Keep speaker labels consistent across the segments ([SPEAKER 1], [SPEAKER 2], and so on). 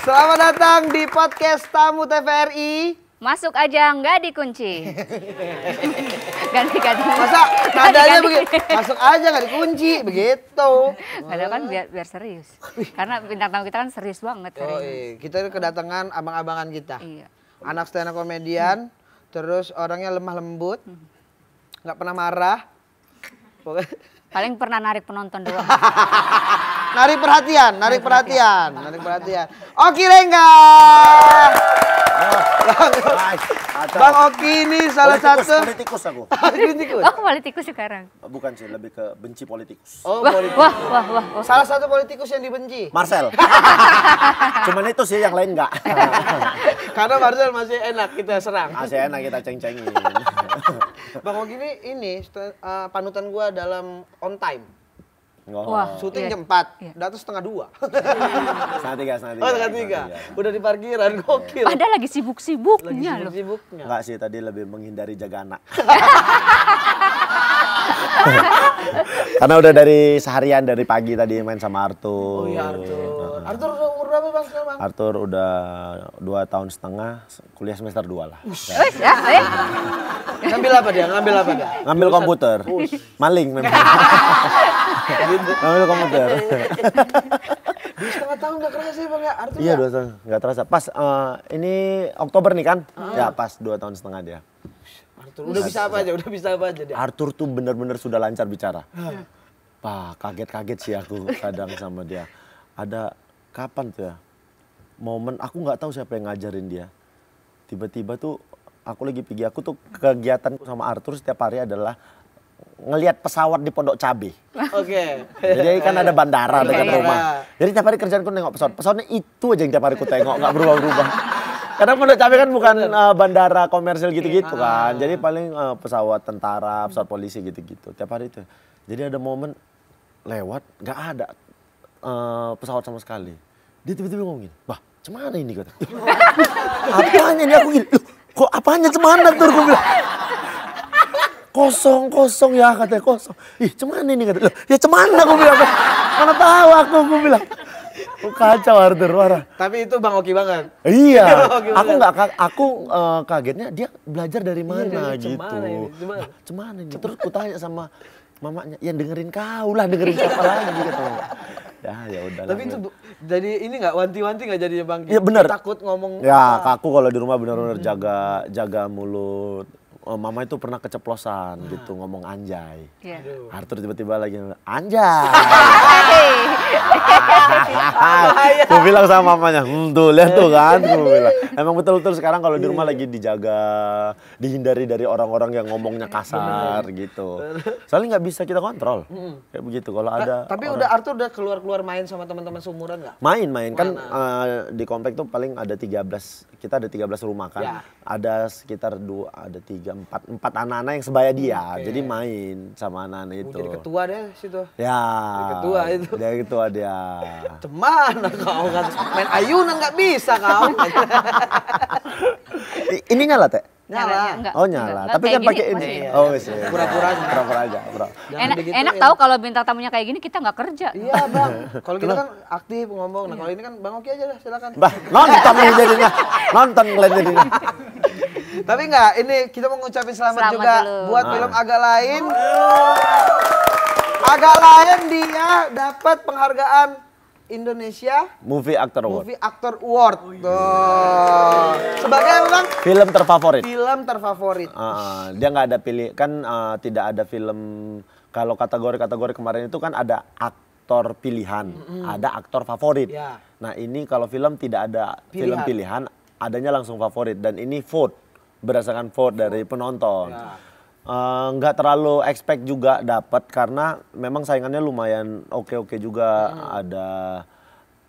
[SPEAKER 1] Selamat datang di podcast Tamu TVRI. Masuk aja nggak dikunci. Ganti-ganti. Masa nadanya begitu. Masuk aja nggak dikunci begitu. Padahal kan biar, biar serius. Karena bintang tamu kita kan
[SPEAKER 2] serius banget hari oh, Kita kedatangan abang-abangan kita. Iya. Anak stand up komedian, hmm. terus orangnya lemah lembut, nggak hmm. pernah marah.
[SPEAKER 1] Paling pernah narik penonton dulu, narik perhatian, narik perhatian, narik perhatian. Oki Rengga.
[SPEAKER 3] Bang Oki ini salah politikus, satu politikus aku. politikus.
[SPEAKER 1] Aku politikus sekarang.
[SPEAKER 3] Bukan sih, lebih ke benci politikus. Oh, wah, politikus. wah,
[SPEAKER 2] wah, wah. Salah satu politikus yang dibenci. Marcel.
[SPEAKER 3] Cuman itu sih yang lain enggak. Karena Marcel masih enak kita serang. Masih enak kita ceng-cengin. Bang Ogi ini,
[SPEAKER 2] ini uh, panutan gue dalam on time.
[SPEAKER 3] Oh. Wah, syuting iya. jam
[SPEAKER 2] 4, iya. datang setengah 2. setengah
[SPEAKER 3] 3, setengah 3. Oh, setengah 3. Udah
[SPEAKER 2] di parkiran, iya. gokil. Padahal lagi sibuk-sibuknya lagi sibuk-sibuknya.
[SPEAKER 3] Enggak sih, tadi lebih menghindari jaga anak. Karena udah dari seharian dari pagi tadi main sama Arthur. Oh iya Arthur.
[SPEAKER 2] Arthur udah
[SPEAKER 4] umur berapa bang sekarang?
[SPEAKER 3] Arthur udah dua tahun setengah, kuliah semester dua lah.
[SPEAKER 4] Ush. Ush, ya, eh. Ngambil apa
[SPEAKER 3] dia? Ngambil apa dia? Ngambil Ush. komputer. Ush. Maling memang. Ngambil komputer.
[SPEAKER 2] Dua setengah tahun gak kerasa sih bang ya Arthur? Iya ya? dua
[SPEAKER 3] tahun gak terasa. Pas uh, ini Oktober nih kan? Uh. Ya pas dua tahun setengah dia. Arthur. Udah bisa apa aja, udah bisa apa aja dia. Arthur tuh bener-bener sudah lancar bicara. Pak, kaget-kaget sih aku kadang sama dia. Ada kapan tuh ya? Momen aku nggak tahu siapa yang ngajarin dia. Tiba-tiba tuh aku lagi pergi, aku tuh kegiatanku sama Arthur setiap hari adalah ngelihat pesawat di Pondok Cabe.
[SPEAKER 2] Oke. Okay. Jadi kan ada bandara dekat rumah.
[SPEAKER 3] Jadi tiap hari kerjaanku nengok pesawat. Pesawatnya itu aja yang tiap hari ku tengok, nggak berubah ubah karena Pondok Cabe kan bukan uh, bandara komersil iya. gitu-gitu ah. kan. Jadi paling uh, pesawat tentara, pesawat polisi gitu-gitu. Tiap hari itu. Jadi ada momen lewat gak ada uh, pesawat sama sekali. Dia tiba-tiba ngomongin, gini, cemana ini?" kata. apanya ini aku gini? Kok apanya cemana Tuh, gue bilang. Kosong, kosong ya katanya kosong. Ih, cemana ini kata. ya cemana gue bilang. Mana tahu aku gue bilang kacau Arthur iya. parah.
[SPEAKER 2] Tapi itu Bang Oki banget. Iya. aku nggak
[SPEAKER 3] aku uh, kagetnya dia belajar dari iya, mana iya, gitu. cuman ini? cuman nah, ini? Terus aku tanya sama mamanya, "Yang dengerin kau lah, dengerin siapa lagi?" gitu. Nah, ya, ya udah. Tapi itu jadi ini
[SPEAKER 2] nggak wanti-wanti nggak jadinya Bang. Iya benar. Takut ngomong. Ya,
[SPEAKER 3] aku kalau di rumah bener-bener hmm. jaga jaga mulut Eh, mama itu pernah keceplosan hmm. gitu ngomong anjay. Yeah. Arthur tiba-tiba lagi anjay. gue bilang sama mamanya, hm, tuh lihat tuh kan, gue bilang. Emang betul-betul sekarang kalau di rumah iya. lagi dijaga, dihindari dari orang-orang yang ngomongnya iya, kasar gitu. Soalnya nggak bisa kita kontrol. Kayak begitu kalau ada. Tapi orang... udah
[SPEAKER 2] Arthur udah keluar-keluar main sama teman-teman seumuran nggak?
[SPEAKER 3] Main, main kan uh, di komplek tuh paling ada 13 kita ada 13 rumah kan. Ya. Ada sekitar dua ada tiga empat empat anak-anak yang sebaya dia hmm, okay. jadi main sama anak-anak oh, itu jadi
[SPEAKER 2] ketua deh situ
[SPEAKER 3] ya jadi ketua itu dia ketua dia cemana kau kan
[SPEAKER 2] main ayunan nggak bisa kau
[SPEAKER 3] ini nyala teh
[SPEAKER 1] nyala, oh
[SPEAKER 3] nyala tapi kan pakai ini oh sih pura-pura aja pura-pura aja pura. enak enak
[SPEAKER 1] ya. tahu kalau bintang tamunya kayak gini kita nggak kerja iya bang kalau kita gitu kan aktif ngomong nah kalau ini kan bang Oki aja lah silakan
[SPEAKER 3] Bah, nonton jadinya nonton kalian jadinya tapi
[SPEAKER 2] enggak, ini kita mengucapkan selamat, selamat juga dulu. buat nah. film agak lain. Agak lain dia dapat penghargaan Indonesia
[SPEAKER 3] Movie Actor Award. Movie
[SPEAKER 2] Actor Award. Oh, iya. Tuh. Sebagai memang
[SPEAKER 3] Film terfavorit.
[SPEAKER 2] Film terfavorit.
[SPEAKER 3] Uh, dia nggak ada pilih kan uh, tidak ada film kalau kategori-kategori kemarin itu kan ada aktor pilihan, mm-hmm. ada aktor favorit. Yeah. Nah ini kalau film tidak ada pilihan. film pilihan, adanya langsung favorit dan ini vote berdasarkan vote dari oh. penonton. Ya. Eh, nggak uh, terlalu expect juga dapat karena memang saingannya lumayan oke-oke juga hmm. ada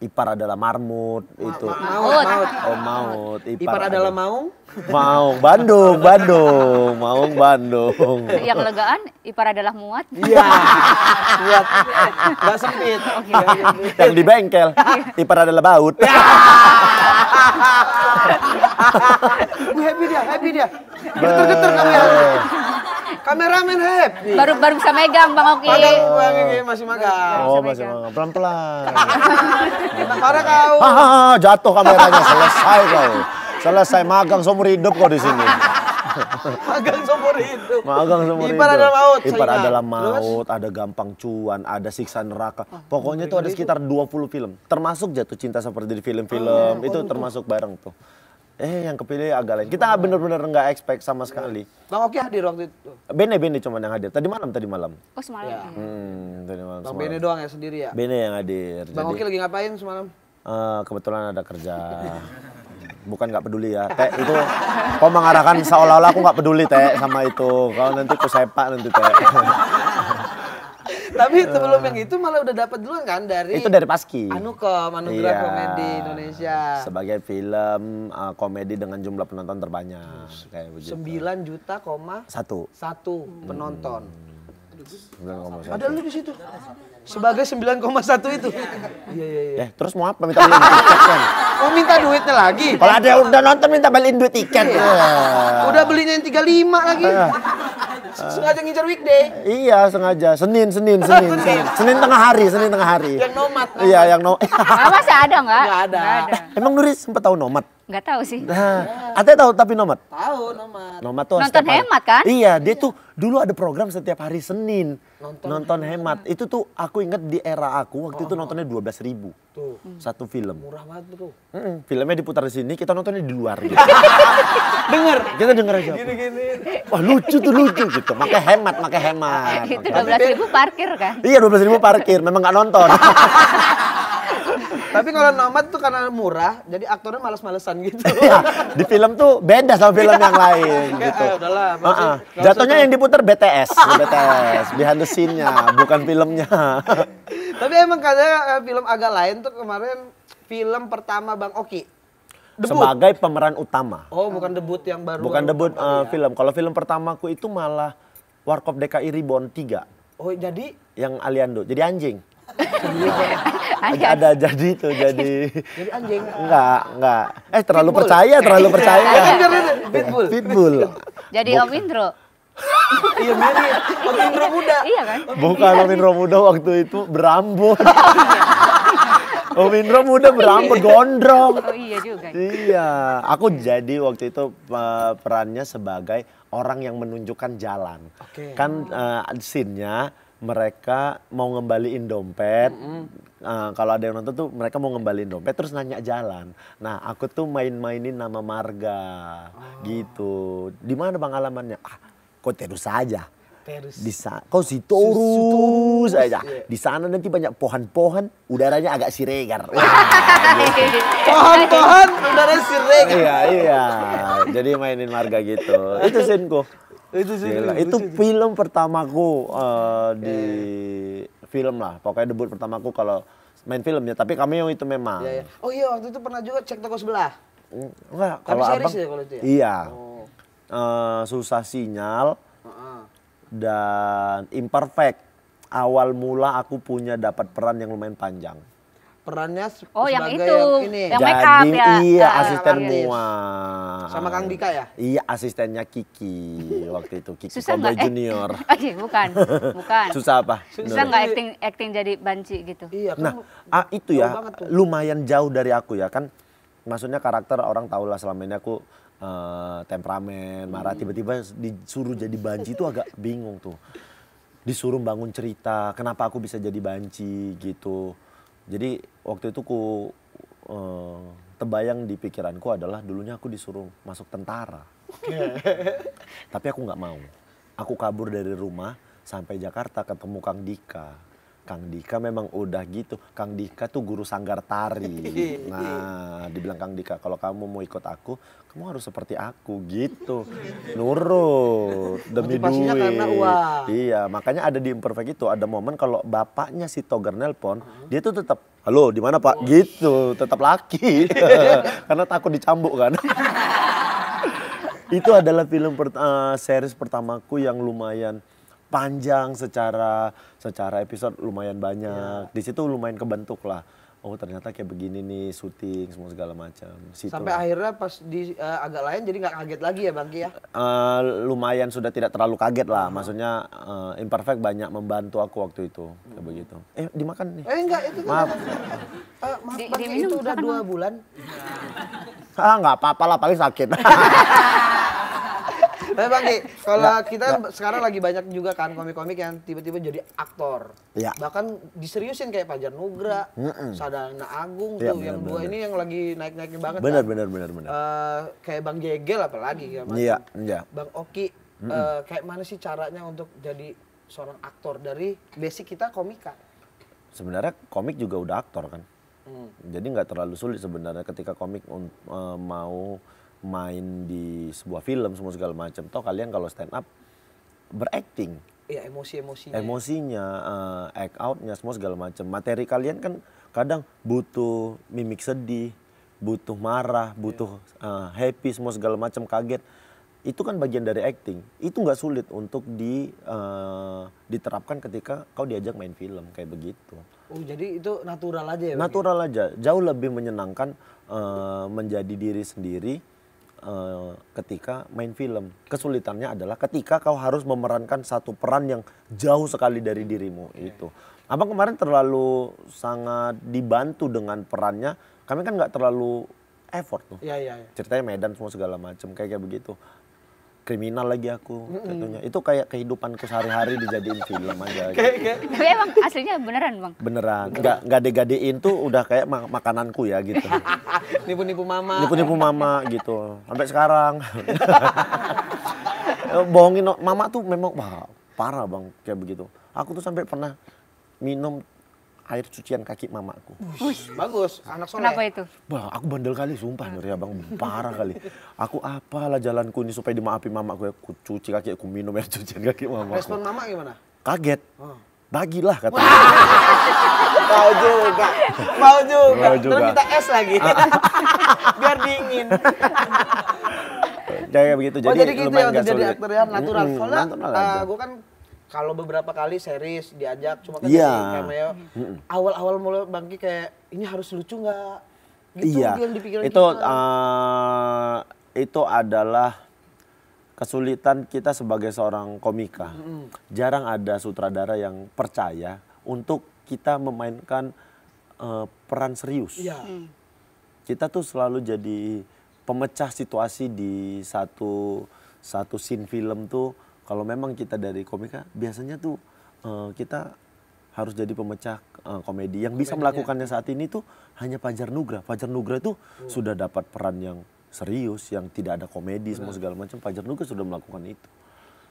[SPEAKER 3] Ipar adalah marmut Ma itu. Ma maut. Oh maut. Ipar, Ipar adalah maung. Maung Bandung, Bandung, maung Bandung. Yang
[SPEAKER 1] legaan Ipar adalah muat. Iya. muat. Iya. Gak sempit. Okay.
[SPEAKER 3] Yang di bengkel Ipar adalah baut.
[SPEAKER 1] Bu happy dia, happy dia. Geter-geter ya. Kameramen happy. Baru baru bisa megang Bang Oki. Padahal Bang Oki
[SPEAKER 2] masih magang.
[SPEAKER 3] Oh, masih magang. Pelan-pelan. Parah kau. Ah, jatuh kameranya selesai kau. Selesai magang seumur hidup kau di sini.
[SPEAKER 4] magang seumur hidup. Magang seumur hidup. Ipar adalah maut. Ipar adalah maut,
[SPEAKER 3] ada gampang cuan, ada siksa neraka. Ah, Pokoknya itu ada sekitar 20 film. Termasuk jatuh cinta seperti di film-film, ah, itu termasuk bareng tuh. Eh yang kepilih agak lain. Kita bener-bener nggak expect sama sekali. Bang Oki hadir waktu itu? Bene Bene cuma yang hadir. Tadi malam tadi malam. Oh semalam. Ya. ya? Hmm, tadi malam. Bang Bene
[SPEAKER 2] doang ya sendiri ya.
[SPEAKER 3] Bene yang hadir. Bang Jadi, Oki
[SPEAKER 2] lagi ngapain semalam?
[SPEAKER 3] Uh, kebetulan ada kerja. bukan nggak peduli ya teh itu kau mengarahkan seolah-olah aku nggak peduli teh sama itu kalau nanti aku sepak nanti teh
[SPEAKER 2] tapi sebelum yang itu malah udah dapat duluan kan dari itu dari Paski Anukom Anugerah iya, Komedi Indonesia
[SPEAKER 3] sebagai film uh, komedi dengan jumlah penonton terbanyak kayak begitu
[SPEAKER 2] 9 juta koma satu satu penonton hmm.
[SPEAKER 3] 9,1. Ada lu di situ. Sebagai
[SPEAKER 2] 9,1 itu. Iya
[SPEAKER 3] iya iya. Ya, terus mau apa minta lu? Mau
[SPEAKER 2] oh, minta duitnya lagi? Kalau ada
[SPEAKER 3] udah nonton minta beliin duit tiket. Iya. iya. Udah
[SPEAKER 2] belinya yang 35 lagi. Iya. sengaja
[SPEAKER 3] ngincer weekday. Iya, sengaja. Senin, Senin, Senin. Senin. Senin tengah hari, Senin tengah hari. Yang
[SPEAKER 1] nomad. Iya,
[SPEAKER 3] yang nomad.
[SPEAKER 1] sih ada nggak? Nggak
[SPEAKER 3] ada. ada. Emang Nuri sempat tahu nomad?
[SPEAKER 1] Enggak tahu sih. Nah,
[SPEAKER 3] Ate tahu tapi Nomad? Tahu Nomad. Nomad tuh nonton hemat kan? Iya, dia iya. tuh dulu ada program setiap hari Senin nonton, nonton hemat. hemat. Itu tuh aku inget di era aku waktu oh, itu nontonnya dua belas ribu tuh. satu film. Murah banget tuh. Mm -mm. Filmnya diputar di sini, kita nontonnya di luar. Gitu. denger? Kita denger aja. Gini gini. Wah lucu tuh lucu gitu. Maka hemat, maka hemat. Itu dua belas
[SPEAKER 1] ribu parkir
[SPEAKER 2] kan?
[SPEAKER 3] Iya dua belas ribu parkir. Memang nggak nonton.
[SPEAKER 2] Tapi kalau Nomad tuh karena murah, jadi aktornya males-malesan gitu. Iya,
[SPEAKER 3] di film tuh beda sama film yang iya. lain gitu. Eh, udahlah. Uh -uh. Jatuhnya yang diputar BTS, BTS, behind the scene-nya, bukan filmnya.
[SPEAKER 2] Tapi emang kadang eh, film agak lain tuh kemarin film pertama Bang Oki debut. sebagai
[SPEAKER 3] pemeran utama.
[SPEAKER 2] Oh, bukan debut yang baru. Bukan debut uh,
[SPEAKER 3] film. Kalau film pertamaku itu malah Warkop DKI Ribon 3. Oh, jadi yang Aliando. Jadi anjing.
[SPEAKER 2] Iya. ada jadi
[SPEAKER 3] itu jadi jadi anjing enggak enggak eh terlalu pitbull. percaya terlalu percaya pitbull pitbull
[SPEAKER 1] jadi om Indro iya mirip om Indro muda iya kan bukan om
[SPEAKER 3] Indro muda waktu itu berambut Om Indro muda berambut gondrong. Oh iya juga. Iya, aku jadi waktu itu perannya sebagai orang yang menunjukkan jalan. Okay. Kan uh, scene-nya mereka mau ngembaliin dompet. Mm-hmm. Uh, kalau ada yang nonton tuh mereka mau ngembaliin dompet terus nanya jalan. Nah aku tuh main-mainin nama marga oh. gitu. Di mana bang alamannya? Ah, kok terus saja. Terus. Di sana, kau si terus aja. Iya. Di sana nanti banyak pohon-pohon, udaranya agak siregar. pohon-pohon,
[SPEAKER 2] udaranya siregar. Iya, iya.
[SPEAKER 3] Jadi mainin marga gitu. Itu sinku itu sih itu, itu film pertamaku uh, eh, okay. di film lah pokoknya debut pertamaku kalau main filmnya tapi kami yang itu memang ya, ya.
[SPEAKER 4] oh
[SPEAKER 2] iya waktu itu pernah juga cek toko sebelah
[SPEAKER 3] enggak kalau abang ya, kalau itu ya? iya oh. uh, susah sinyal uh -uh. dan imperfect awal mula aku punya dapat peran yang lumayan panjang
[SPEAKER 2] perannya oh, sebagai yang itu. Yang
[SPEAKER 1] ini. Yang make up ya. Iya, nah, asisten mua.
[SPEAKER 3] Sama Kang Dika ya? Iya, asistennya Kiki waktu itu. Kiki Susah Cowboy Junior. Oke,
[SPEAKER 1] okay, bukan. Bukan.
[SPEAKER 3] Susah apa? Susah nggak acting
[SPEAKER 1] acting jadi banci gitu? Iya. Kan nah,
[SPEAKER 3] ah, itu ya lumayan jauh dari aku ya kan. Maksudnya karakter orang lah selama ini aku uh, temperamen, marah, tiba-tiba disuruh jadi banci itu agak bingung tuh. Disuruh bangun cerita, kenapa aku bisa jadi banci gitu jadi waktu itu ku uh, terbayang di pikiranku adalah dulunya aku disuruh masuk tentara. Tapi aku nggak mau. Aku kabur dari rumah sampai Jakarta ketemu Kang Dika Kang Dika memang udah gitu. Kang Dika tuh guru sanggar tari. Nah, dibilang Kang Dika, kalau kamu mau ikut aku, kamu harus seperti aku gitu. Nurut demi duit. Iya, makanya ada di imperfect itu ada momen kalau bapaknya si Togar nelpon, uh-huh. dia tuh tetap Halo, di mana Pak? Oh. Gitu, tetap laki. karena takut dicambuk kan. itu adalah film per, uh, eh, series pertamaku yang lumayan panjang secara secara episode lumayan banyak. Yeah. Di situ lumayan kebentuk lah. Oh ternyata kayak begini nih syuting semua segala macam. Sampai akhirnya
[SPEAKER 2] pas di uh, agak lain jadi nggak kaget lagi ya bang Ki ya?
[SPEAKER 3] Uh, lumayan sudah tidak terlalu kaget lah. Hmm. Maksudnya uh, imperfect banyak membantu aku waktu itu hmm. kayak begitu. Eh dimakan nih? Eh enggak itu maaf. uh,
[SPEAKER 2] maaf di, di itu udah dua
[SPEAKER 3] bulan. ah nggak apa-apa lah paling sakit.
[SPEAKER 2] Tapi Bang Ki, kalau kita sekarang lagi banyak juga kan komik-komik yang tiba-tiba jadi aktor. Ya. Bahkan diseriusin kayak Pajar Nugra, mm -mm. Sadana Agung ya, tuh bener, yang bener, dua ini yang lagi naik-naiknya banget. Benar kan?
[SPEAKER 3] benar benar benar. Uh,
[SPEAKER 2] eh, kayak Bang Jegel apalagi ya
[SPEAKER 3] Iya, iya. Bang
[SPEAKER 2] Oki mm kayak mana sih caranya untuk jadi seorang aktor dari basic kita komika?
[SPEAKER 3] Sebenarnya komik juga udah aktor kan. Hmm. Jadi nggak terlalu sulit sebenarnya ketika komik uh, mau main di sebuah film semua segala macam toh kalian kalau stand up berakting
[SPEAKER 2] ya emosi emosinya
[SPEAKER 3] emosinya uh, act outnya semua segala macam materi kalian kan kadang butuh mimik sedih butuh marah iya. butuh yeah. uh, happy semua segala macam kaget itu kan bagian dari acting itu nggak sulit untuk di uh, diterapkan ketika kau diajak main film kayak begitu
[SPEAKER 2] oh jadi itu natural aja ya, ya? natural
[SPEAKER 3] bagi? aja jauh lebih menyenangkan uh, menjadi diri sendiri uh, ketika main film. Kesulitannya adalah ketika kau harus memerankan satu peran yang jauh sekali dari dirimu okay. Iya. itu. Abang kemarin terlalu sangat dibantu dengan perannya. Kami kan nggak terlalu effort tuh. Iya, iya, iya. Ceritanya Medan semua segala macam kayak kayak begitu kriminal lagi aku mm -hmm. Itu kayak kehidupanku sehari-hari dijadiin film aja. Kayak,
[SPEAKER 1] gitu. Tapi emang aslinya beneran bang?
[SPEAKER 3] Beneran. Nggak, nggak gadein tuh udah kayak mak makananku ya gitu.
[SPEAKER 1] Nipu-nipu mama. Nipu-nipu
[SPEAKER 3] mama gitu. Sampai sekarang. Bohongin mama tuh memang wah, parah bang kayak begitu. Aku tuh sampai pernah minum air cucian kaki mamaku.
[SPEAKER 2] Uish. Bagus, anak soleh. Kenapa itu?
[SPEAKER 3] Bang, aku bandel kali, sumpah nyuri abang, ya, parah kali. Aku apalah jalanku ini supaya dimaafi mamaku. Aku ya. cuci kaki, aku minum air cucian kaki mamaku. Respon mama gimana? Kaget. Oh. Bagilah kata.
[SPEAKER 4] Mau juga,
[SPEAKER 2] mau juga. Mau juga. Terus kita es lagi. Ah, ah. Biar dingin.
[SPEAKER 3] begitu, oh, jadi, oh, jadi gitu ya, jadi aktor yang natural. Soalnya mm uh,
[SPEAKER 2] gue kan kalau beberapa kali series diajak cuma kan yeah. cameo awal-awal mulai Bangki kayak ini harus lucu nggak gitu iya. yang dipikirin itu
[SPEAKER 3] Uh, itu adalah kesulitan kita sebagai seorang komika mm -hmm. jarang ada sutradara yang percaya untuk kita memainkan uh, peran serius yeah. mm. kita tuh selalu jadi pemecah situasi di satu satu scene film tuh kalau memang kita dari komika biasanya tuh uh, kita harus jadi pemecah uh, komedi yang bisa melakukannya saat ini tuh hanya Fajar Nugra. Fajar Nugra itu hmm. sudah dapat peran yang serius, yang tidak ada komedi semua segala macam. Fajar Nugra sudah melakukan itu.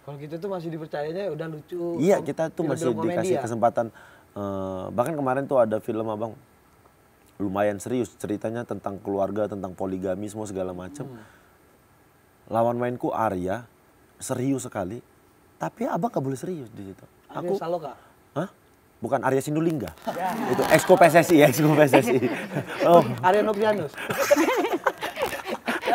[SPEAKER 2] Kalau gitu tuh masih dipercayanya udah lucu. Iya, kita tuh masih dikasih ya?
[SPEAKER 3] kesempatan. Uh, bahkan kemarin tuh ada film abang lumayan serius ceritanya tentang keluarga, tentang poligami semua segala macam. Hmm. Lawan mainku Arya serius sekali, tapi abang gak boleh serius di situ. Aku Saloka. Hah? Bukan Arya Sinulinga. Ya. Itu exco PSSI, ya, exco PSSI. Oh. oh.
[SPEAKER 2] Arya Nobrianus.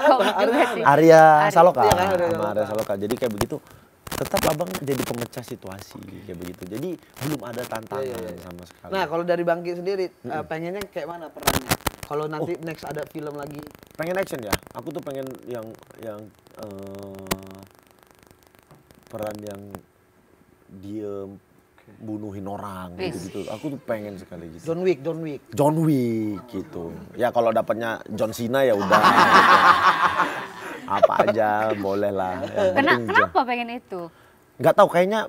[SPEAKER 3] Gitu, Arya, Saloka. Ya, kan? Arya Saloka. Arya Saloka. Jadi kayak begitu tetap abang jadi pemecah situasi kayak begitu. Jadi belum ada tantangan yeah, yeah. Iya. sama sekali. Nah kalau
[SPEAKER 2] dari Bangki sendiri mm -hmm. pengennya kayak mana perannya?
[SPEAKER 3] Kalau nanti oh. next ada film lagi? Pengen action ya. Aku tuh pengen yang yang uh, peran yang dia bunuhin orang gitu gitu. Aku tuh pengen sekali gitu. John Wick, John Wick. John Wick gitu. Ya kalau dapatnya John Cena ya udah. gitu. Apa aja boleh lah. Kena, kenapa
[SPEAKER 1] aja. pengen itu?
[SPEAKER 3] nggak tahu kayaknya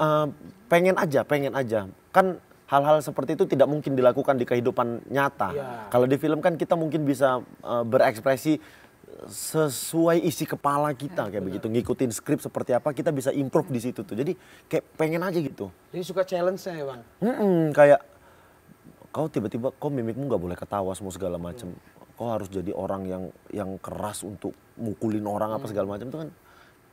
[SPEAKER 3] uh, pengen aja, pengen aja. Kan hal-hal seperti itu tidak mungkin dilakukan di kehidupan nyata. Ya. Kalau di film kan kita mungkin bisa uh, berekspresi sesuai isi kepala kita ya, kayak Benar. begitu ngikutin skrip seperti apa kita bisa improve di situ tuh jadi kayak pengen aja gitu
[SPEAKER 2] jadi suka challenge saya bang
[SPEAKER 3] mm -mm, kayak kau tiba-tiba kau mimikmu nggak boleh ketawa semua segala macam kau harus jadi orang yang yang keras untuk mukulin orang apa hmm. segala macam tuh kan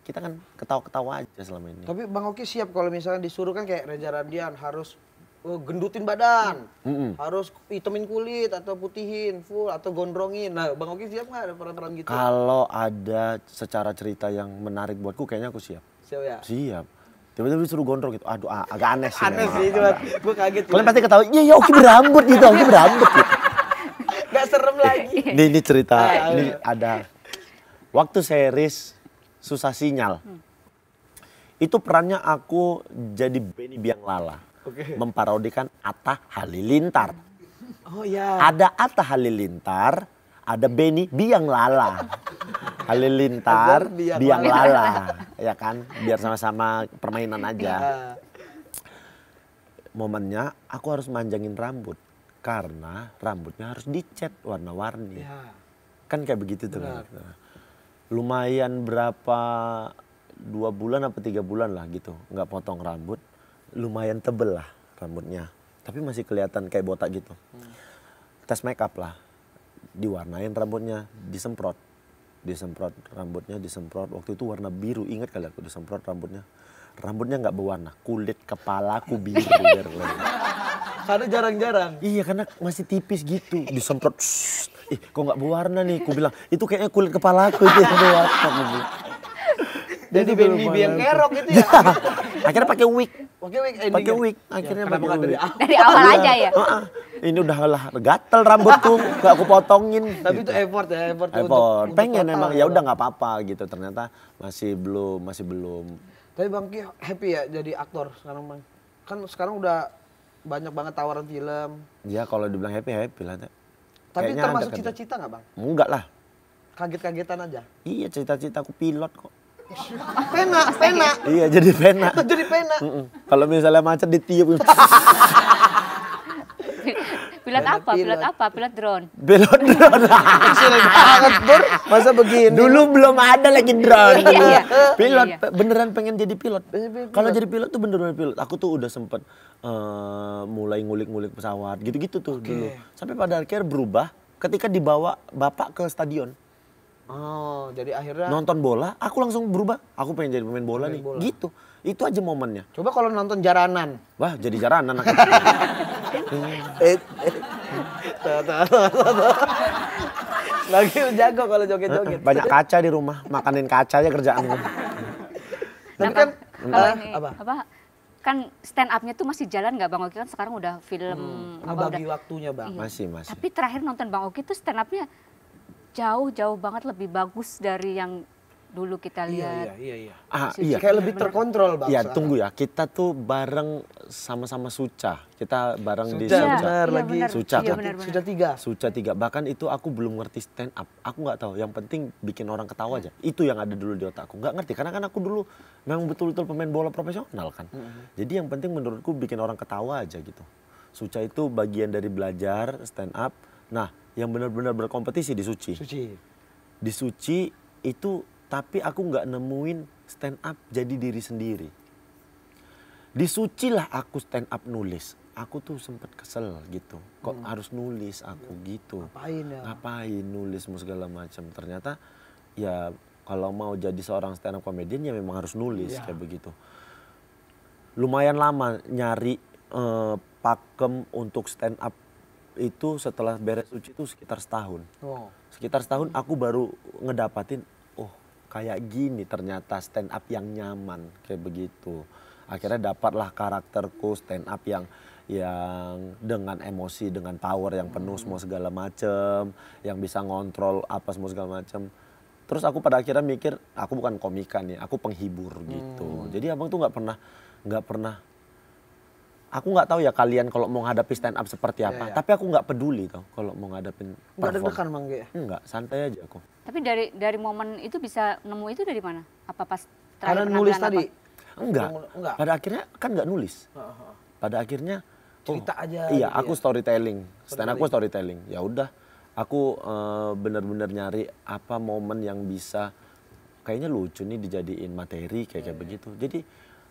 [SPEAKER 3] kita kan ketawa-ketawa aja selama ini
[SPEAKER 2] tapi bang Oki siap kalau misalnya disuruh kan kayak Reza Radian harus Eh, gendutin badan, mm-hmm. harus hitamin kulit atau putihin full atau gondrongin. Nah, Bang Oki siap nggak ada peran-peran gitu?
[SPEAKER 3] Kalau ada secara cerita yang menarik buatku, kayaknya aku siap. Siap ya? Siap. Tiba-tiba disuruh gondrong gitu, aduh agak aneh sih. Aneh sih, cuma gue kaget. Kalian pasti ketahui, iya ya Oki berambut gitu, Oki berambut gitu. Gak serem lagi. ini, ini cerita, ini ada. Waktu series Susah Sinyal, hmm. itu perannya aku jadi Benny Biang Lala okay. memparodikan Atta Halilintar.
[SPEAKER 4] Oh ya.
[SPEAKER 2] Ada
[SPEAKER 3] Atta Halilintar, ada Benny Biang Lala. Halilintar, Biang, Biang Lala. ya kan? Biar sama-sama permainan iya. aja. Momennya aku harus manjangin rambut karena rambutnya harus dicet warna-warni. Ya. Kan kayak begitu tuh. Benar. Lumayan berapa dua bulan apa tiga bulan lah gitu nggak potong rambut lumayan tebel lah rambutnya tapi masih kelihatan kayak botak gitu hmm. tes make up lah diwarnain rambutnya disemprot disemprot rambutnya disemprot waktu itu warna biru ingat kali aku disemprot rambutnya rambutnya nggak berwarna kulit kepalaku biru karena jarang-jarang iya karena masih tipis gitu disemprot ih kok nggak berwarna nih aku bilang itu kayaknya kulit kepalaku itu yang berwarna jadi baby yang kerok gitu ya akhirnya pakai wig Pakai wig eh, Pakai wig akhirnya ya, pakai dari awal. Dari awal iya. aja ya. Uh, ini udah lah gatel rambutku, gak aku potongin. Tapi itu effort ya, effort, ya, effort. Untuk, pengen untuk emang ya, ya udah nggak apa-apa gitu. Ternyata masih belum masih belum.
[SPEAKER 2] Tapi Bang Ki happy ya jadi aktor sekarang Bang. Kan sekarang udah banyak banget tawaran film.
[SPEAKER 3] Ya kalau dibilang happy happy lah. Tapi Kayaknya termasuk cita-cita nggak Bang? Enggak lah.
[SPEAKER 2] Kaget-kagetan aja.
[SPEAKER 3] Iya cita citaku pilot kok
[SPEAKER 1] pena pena
[SPEAKER 3] iya jadi pena jadi pena kalau misalnya macet ditiup
[SPEAKER 1] pilot apa? Pilot, apa? Pilot drone. Pilot drone.
[SPEAKER 3] Kecil Bur. Masa begini? Dulu belum ada lagi drone. iya, iya. Pilot iya, iya. beneran pengen jadi pilot. Kalau jadi pilot tuh beneran pilot. Aku tuh udah sempet eh, mulai ngulik-ngulik pesawat gitu-gitu tuh okay. dulu. Sampai pada akhir berubah ketika dibawa bapak ke stadion.
[SPEAKER 2] Oh, jadi akhirnya nonton
[SPEAKER 3] bola, aku langsung berubah. Aku pengen jadi pemain bola pemain nih. Bola. Gitu. Itu aja momennya. Coba kalau nonton jaranan. Wah, jadi jaranan eh, eh. Lagi jago kalau joget-joget. Banyak kaca di rumah, makanin kaca aja kerjaan gue. Tapi nah, kan
[SPEAKER 1] ah, apa? apa? Kan stand up-nya tuh masih jalan nggak Bang Oki kan sekarang udah film hmm, apa, bagi udah,
[SPEAKER 2] waktunya Bang. Iya. Masih, masih. Tapi
[SPEAKER 1] terakhir nonton Bang Oki tuh stand up-nya jauh-jauh banget lebih bagus dari yang dulu kita iya, lihat. Iya,
[SPEAKER 2] iya, iya. Ah, iya. Kayak lebih
[SPEAKER 3] terkontrol Bang. Iya, tunggu ya. Kita tuh bareng sama-sama Suca. Kita bareng Suca, di Suca. Benar, iya, lagi. Suca iya, kan? benar. Suca tiga. Suca tiga. Bahkan itu aku belum ngerti stand up. Aku nggak tahu. Yang penting bikin orang ketawa aja. Itu yang ada dulu di otakku. Nggak ngerti. Karena kan aku dulu memang betul-betul pemain bola profesional kan. Mm -hmm. Jadi yang penting menurutku bikin orang ketawa aja gitu. Suca itu bagian dari belajar stand up. Nah, yang benar-benar berkompetisi di Suci. Suci. Di Suci itu tapi aku nggak nemuin stand up jadi diri sendiri. Di Suci lah aku stand up nulis. Aku tuh sempet kesel gitu. Kok hmm. harus nulis aku hmm. gitu. Ngapain ya? Ngapain nulis segala macam. Ternyata ya kalau mau jadi seorang stand up comedian ya memang harus nulis ya. kayak begitu. Lumayan lama nyari uh, pakem untuk stand up itu setelah beres uji itu sekitar setahun. Oh. Sekitar setahun aku baru ngedapatin, oh kayak gini ternyata stand up yang nyaman kayak begitu. Akhirnya dapatlah karakterku stand up yang yang dengan emosi, dengan power yang penuh semua segala macem, yang bisa ngontrol apa semua segala macem. Terus aku pada akhirnya mikir, aku bukan komika nih, aku penghibur gitu. Hmm. Jadi abang tuh nggak pernah nggak pernah aku nggak tahu ya kalian kalau mau ngadapin stand up seperti iya, apa. Ya, ya. Tapi aku nggak peduli tuh kalau mau ngadapin perform. deg-degan Mang Enggak, santai aja aku.
[SPEAKER 1] Tapi dari dari momen itu bisa nemu itu dari mana? Apa pas Karena nulis tadi?
[SPEAKER 3] Enggak. enggak. Pada akhirnya kan nggak nulis. Pada akhirnya oh, cerita
[SPEAKER 2] oh, aja. Gitu iya, ya? aku ya.
[SPEAKER 3] storytelling. Stand up aku storytelling. Ya udah, aku uh, eh, benar nyari apa momen yang bisa kayaknya lucu nih dijadiin materi kayak kayak iya. begitu. Jadi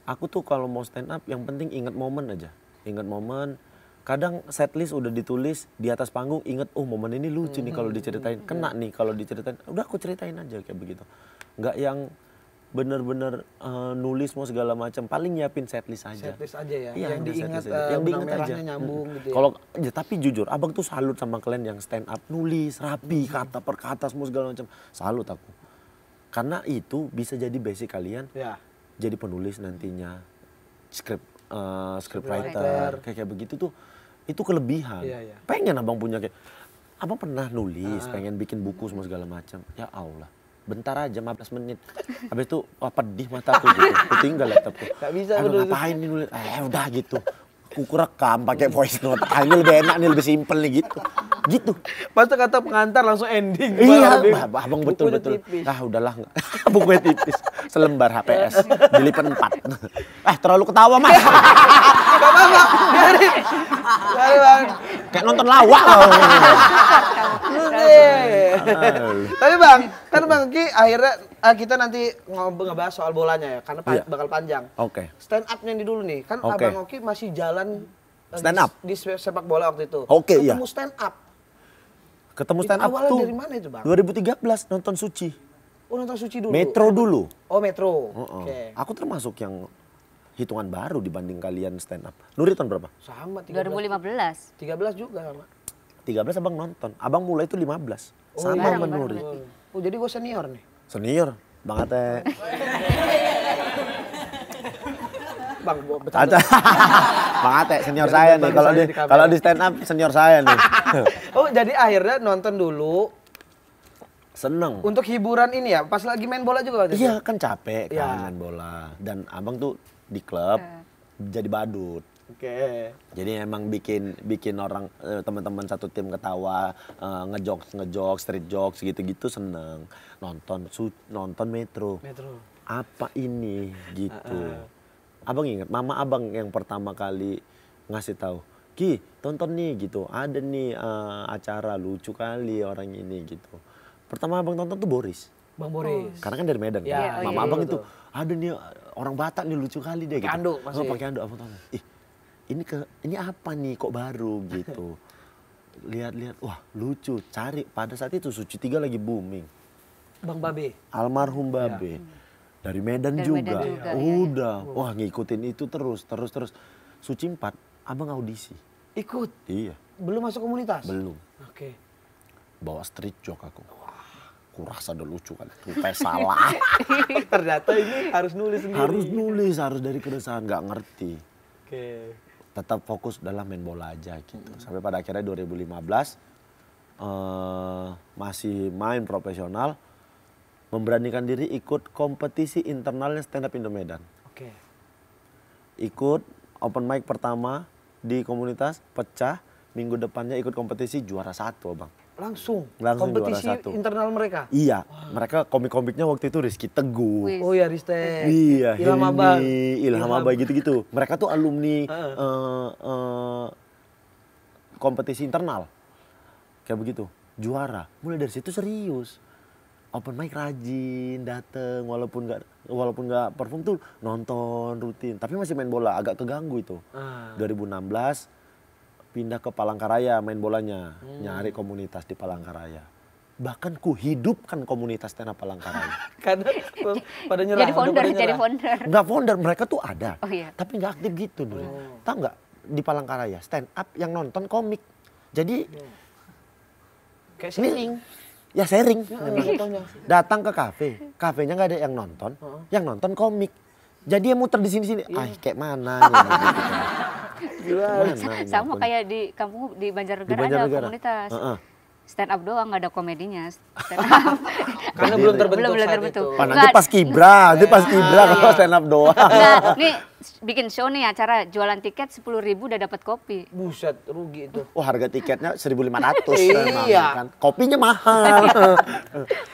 [SPEAKER 3] aku tuh kalau mau stand up yang penting inget momen aja inget momen kadang set list udah ditulis di atas panggung inget oh momen ini lucu nih kalau hmm, diceritain hmm, kena ya. nih kalau diceritain udah aku ceritain aja kayak begitu nggak yang bener-bener uh, nulis mau segala macam paling nyiapin setlist aja setlist aja ya, ya yang diingat uh, yang diingat aja nyambung hmm. gitu ya. kalau ya, tapi jujur abang tuh salut sama kalian yang stand up nulis rapi hmm. kata per kata semua segala macam salut aku karena itu bisa jadi basic kalian ya jadi penulis nantinya script uh, script writer kayak kayak begitu tuh itu kelebihan yeah, yeah. pengen abang punya kayak abang pernah nulis uh. pengen bikin buku semua segala macam ya Allah bentar aja 15 menit. Habis itu wah, oh, pedih mataku gitu. Ketinggal laptopku. Gak bisa Aduh, ngapain nih nulis? Eh udah gitu. aku rekam pakai voice note. Ah, ini lebih enak nih, lebih simpel nih gitu gitu. Masa kata pengantar langsung ending. Iya, bah, abang betul-betul. Tipis. Ah udahlah, bukunya tipis. Selembar HPS, beli empat. Eh terlalu ketawa mas. Iya. Gak
[SPEAKER 4] apa-apa, biarin. Biarin
[SPEAKER 3] Kayak nonton lawak.
[SPEAKER 2] Tapi bang, kan bang Ki akhirnya uh, kita nanti ngebahas soal bolanya ya, karena pan yeah. bakal panjang. Oke. Okay. Stand up-nya di dulu nih, kan okay. Abang Oki masih jalan eh, stand up di, sepak bola waktu itu. Oke, okay, iya. yeah. stand up.
[SPEAKER 3] Ketemu stand up tuh. dari mana itu bang? 2013 nonton Suci.
[SPEAKER 2] Oh nonton Suci dulu? Metro dulu. Oh Metro, uh
[SPEAKER 3] -uh. oke. Okay. Aku termasuk yang hitungan baru dibanding kalian stand up. Nuri tahun berapa?
[SPEAKER 2] Sama, 13. 2015. 13 juga sama.
[SPEAKER 3] 13 abang nonton. Abang mulai itu 15. Oh, sama iya, sama Nuri.
[SPEAKER 2] Oh jadi gue senior nih?
[SPEAKER 3] Senior. Bang Ate.
[SPEAKER 2] Bang, gue betapa. Bang
[SPEAKER 3] Ate, senior saya nih. Kalau di kalau di stand up senior saya nih.
[SPEAKER 2] oh jadi akhirnya nonton dulu seneng untuk hiburan ini ya pas lagi main bola juga iya
[SPEAKER 3] kan capek ya. kan iya. main bola dan abang tuh di klub iya. jadi badut Oke. Okay. Jadi emang bikin bikin orang eh, teman-teman satu tim ketawa, ngejok eh, ngejokes ngejok, street jokes gitu-gitu seneng. Nonton su nonton Metro. Metro. Apa ini gitu. Uh, uh. Abang ingat mama abang yang pertama kali ngasih tahu Ki, tonton nih gitu. Ada nih uh, acara lucu kali orang ini gitu. Pertama abang tonton tuh Boris.
[SPEAKER 2] Bang Boris. Karena kan dari Medan ya, kan. Iya, Mama iya, abang iya, itu,
[SPEAKER 3] ada nih orang Batak nih lucu kali deh gitu. anduk masih. Oh, pakai anduk abang tonton. Ih, ini ke ini apa nih kok baru gitu. Lihat-lihat, wah lucu. Cari pada saat itu Suci Tiga lagi booming. Bang Babe. Almarhum iya. Babe. Ya. Dari Medan dari juga. Medan juga. Iya, Udah, ya, ya. wah ngikutin itu terus, terus, terus. Suci empat abang audisi. Ikut? Iya. Belum masuk komunitas? Belum. Oke. Okay. Bawa street joke aku. Kurang udah lucu kan, rupanya salah.
[SPEAKER 2] Ternyata ini harus nulis sendiri. Harus
[SPEAKER 3] nulis, harus dari keresahan, gak ngerti. Oke. Okay. Tetap fokus dalam main bola aja gitu. Hmm. Sampai pada akhirnya 2015 uh, eh, masih main profesional, memberanikan diri ikut kompetisi internalnya stand up Indo Medan. Oke. Okay. Ikut open mic pertama di komunitas pecah minggu depannya ikut kompetisi juara satu abang langsung, langsung kompetisi juara satu.
[SPEAKER 2] internal mereka iya
[SPEAKER 3] wow. mereka komik-komiknya waktu itu Rizky Teguh oh ya Rizky iya Ilham Abang Ilham, Ilham. Abang gitu-gitu mereka tuh alumni uh, uh, kompetisi internal kayak begitu juara mulai dari situ serius open mic rajin dateng walaupun nggak walaupun nggak perform tuh nonton rutin tapi masih main bola agak keganggu itu hmm. Ah. 2016 pindah ke Palangkaraya main bolanya hmm. nyari komunitas di Palangkaraya bahkan ku hidupkan komunitas tena Palangkaraya karena pada nyerah jadi founder nyerah. jadi founder nggak founder mereka tuh ada oh, iya. tapi nggak aktif gitu dulu oh. tau nggak di Palangkaraya stand up yang nonton komik jadi hmm.
[SPEAKER 1] kayak sharing
[SPEAKER 3] ya sharing. Datang ke kafe, kafenya nggak ada yang nonton, yang nonton komik. Jadi yang muter di sini-sini, ah iya. kayak mana? Gila. Gitu kan? Sama gitu kan? kayak
[SPEAKER 1] di kampung di Banjarnegara, di Banjarnegara. ada komunitas. Uh -uh stand up doang nggak ada komedinya stand up karena belum gitu ya. terbentuk belum, belum terbentuk itu. nanti pas
[SPEAKER 3] kibra nanti pas kibra kalau stand up doang nah,
[SPEAKER 1] nih bikin show nih acara jualan tiket sepuluh ribu udah dapat kopi. Buset rugi itu.
[SPEAKER 3] oh, harga tiketnya seribu lima ratus. Iya. Ya kan. Kopinya mahal.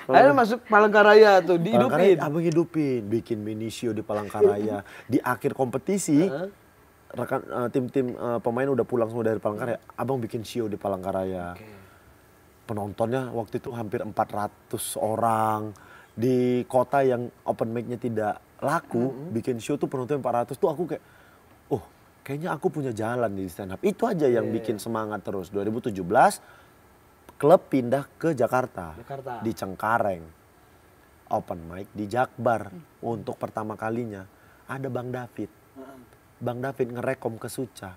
[SPEAKER 3] Akhirnya masuk
[SPEAKER 2] Palangkaraya tuh dihidupin. Palangkaraya, abang
[SPEAKER 3] hidupin, bikin mini show di Palangkaraya. di akhir kompetisi rekan eh, tim-tim eh, pemain udah pulang semua dari Palangkaraya. Abang bikin show di Palangkaraya. Penontonnya waktu itu hampir empat ratus orang di kota yang open mic-nya tidak laku, mm-hmm. bikin show tuh penonton 400 tuh aku kayak oh, kayaknya aku punya jalan di stand up. Itu aja yang yeah. Iya, bikin iya. semangat terus. 2017 klub pindah ke Jakarta, Jakarta. di Cengkareng. Open mic di Jakbar mm. untuk pertama kalinya ada Bang David. Mm. Bang David ngerekom ke Suca.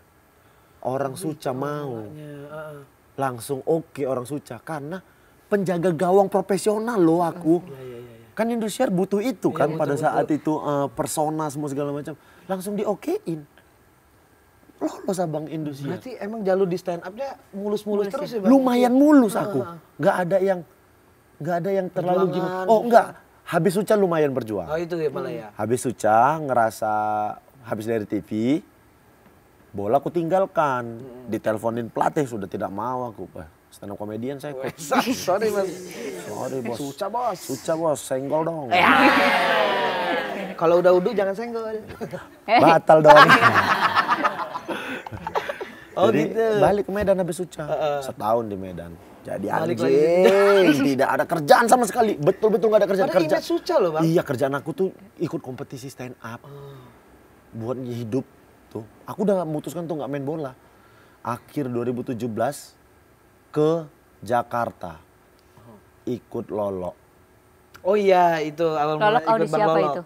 [SPEAKER 3] Orang Wih, Suca mau. Uh. Langsung oke okay, orang Suca karena penjaga gawang profesional loh aku. Mm-hmm. ya, ya, ya kan Indosiar butuh itu iya, kan iya, pada butuh, saat itu uh, persona semua segala macam langsung di loh lo sabang Indosiar. Berarti emang jalur di stand upnya
[SPEAKER 2] mulus-mulus mulus terus iya. ya? Lumayan mulus aku, ah, ah, ah.
[SPEAKER 3] nggak ada yang nggak ada yang terlalu gimana. Oh enggak, habis Suca lumayan berjuang.
[SPEAKER 2] Oh itu ya malah ya.
[SPEAKER 3] Hmm. Habis Suca ngerasa habis dari TV, bola aku tinggalkan, hmm. diteleponin pelatih sudah tidak mau aku pak stand up comedian saya kok. Ah, sorry mas.
[SPEAKER 1] Sorry bos. Suca
[SPEAKER 3] bos. Suca bos, senggol dong. Ya. Kalau udah uduk jangan senggol. Eh. Batal dong. Oh Jadi, gitu. Balik ke Medan habis suca. Uh, uh. Setahun di Medan. Jadi balik anjing, tidak ada kerjaan sama sekali. Betul-betul gak ada kerjaan. Padahal kerja. Suca loh bang. Iya kerjaan aku tuh ikut kompetisi stand up. Uh. Oh. Buat hidup tuh. Aku udah memutuskan tuh gak main bola. Akhir 2017 ke Jakarta ikut lolo.
[SPEAKER 2] Oh iya itu awal mula ikut lolo. itu?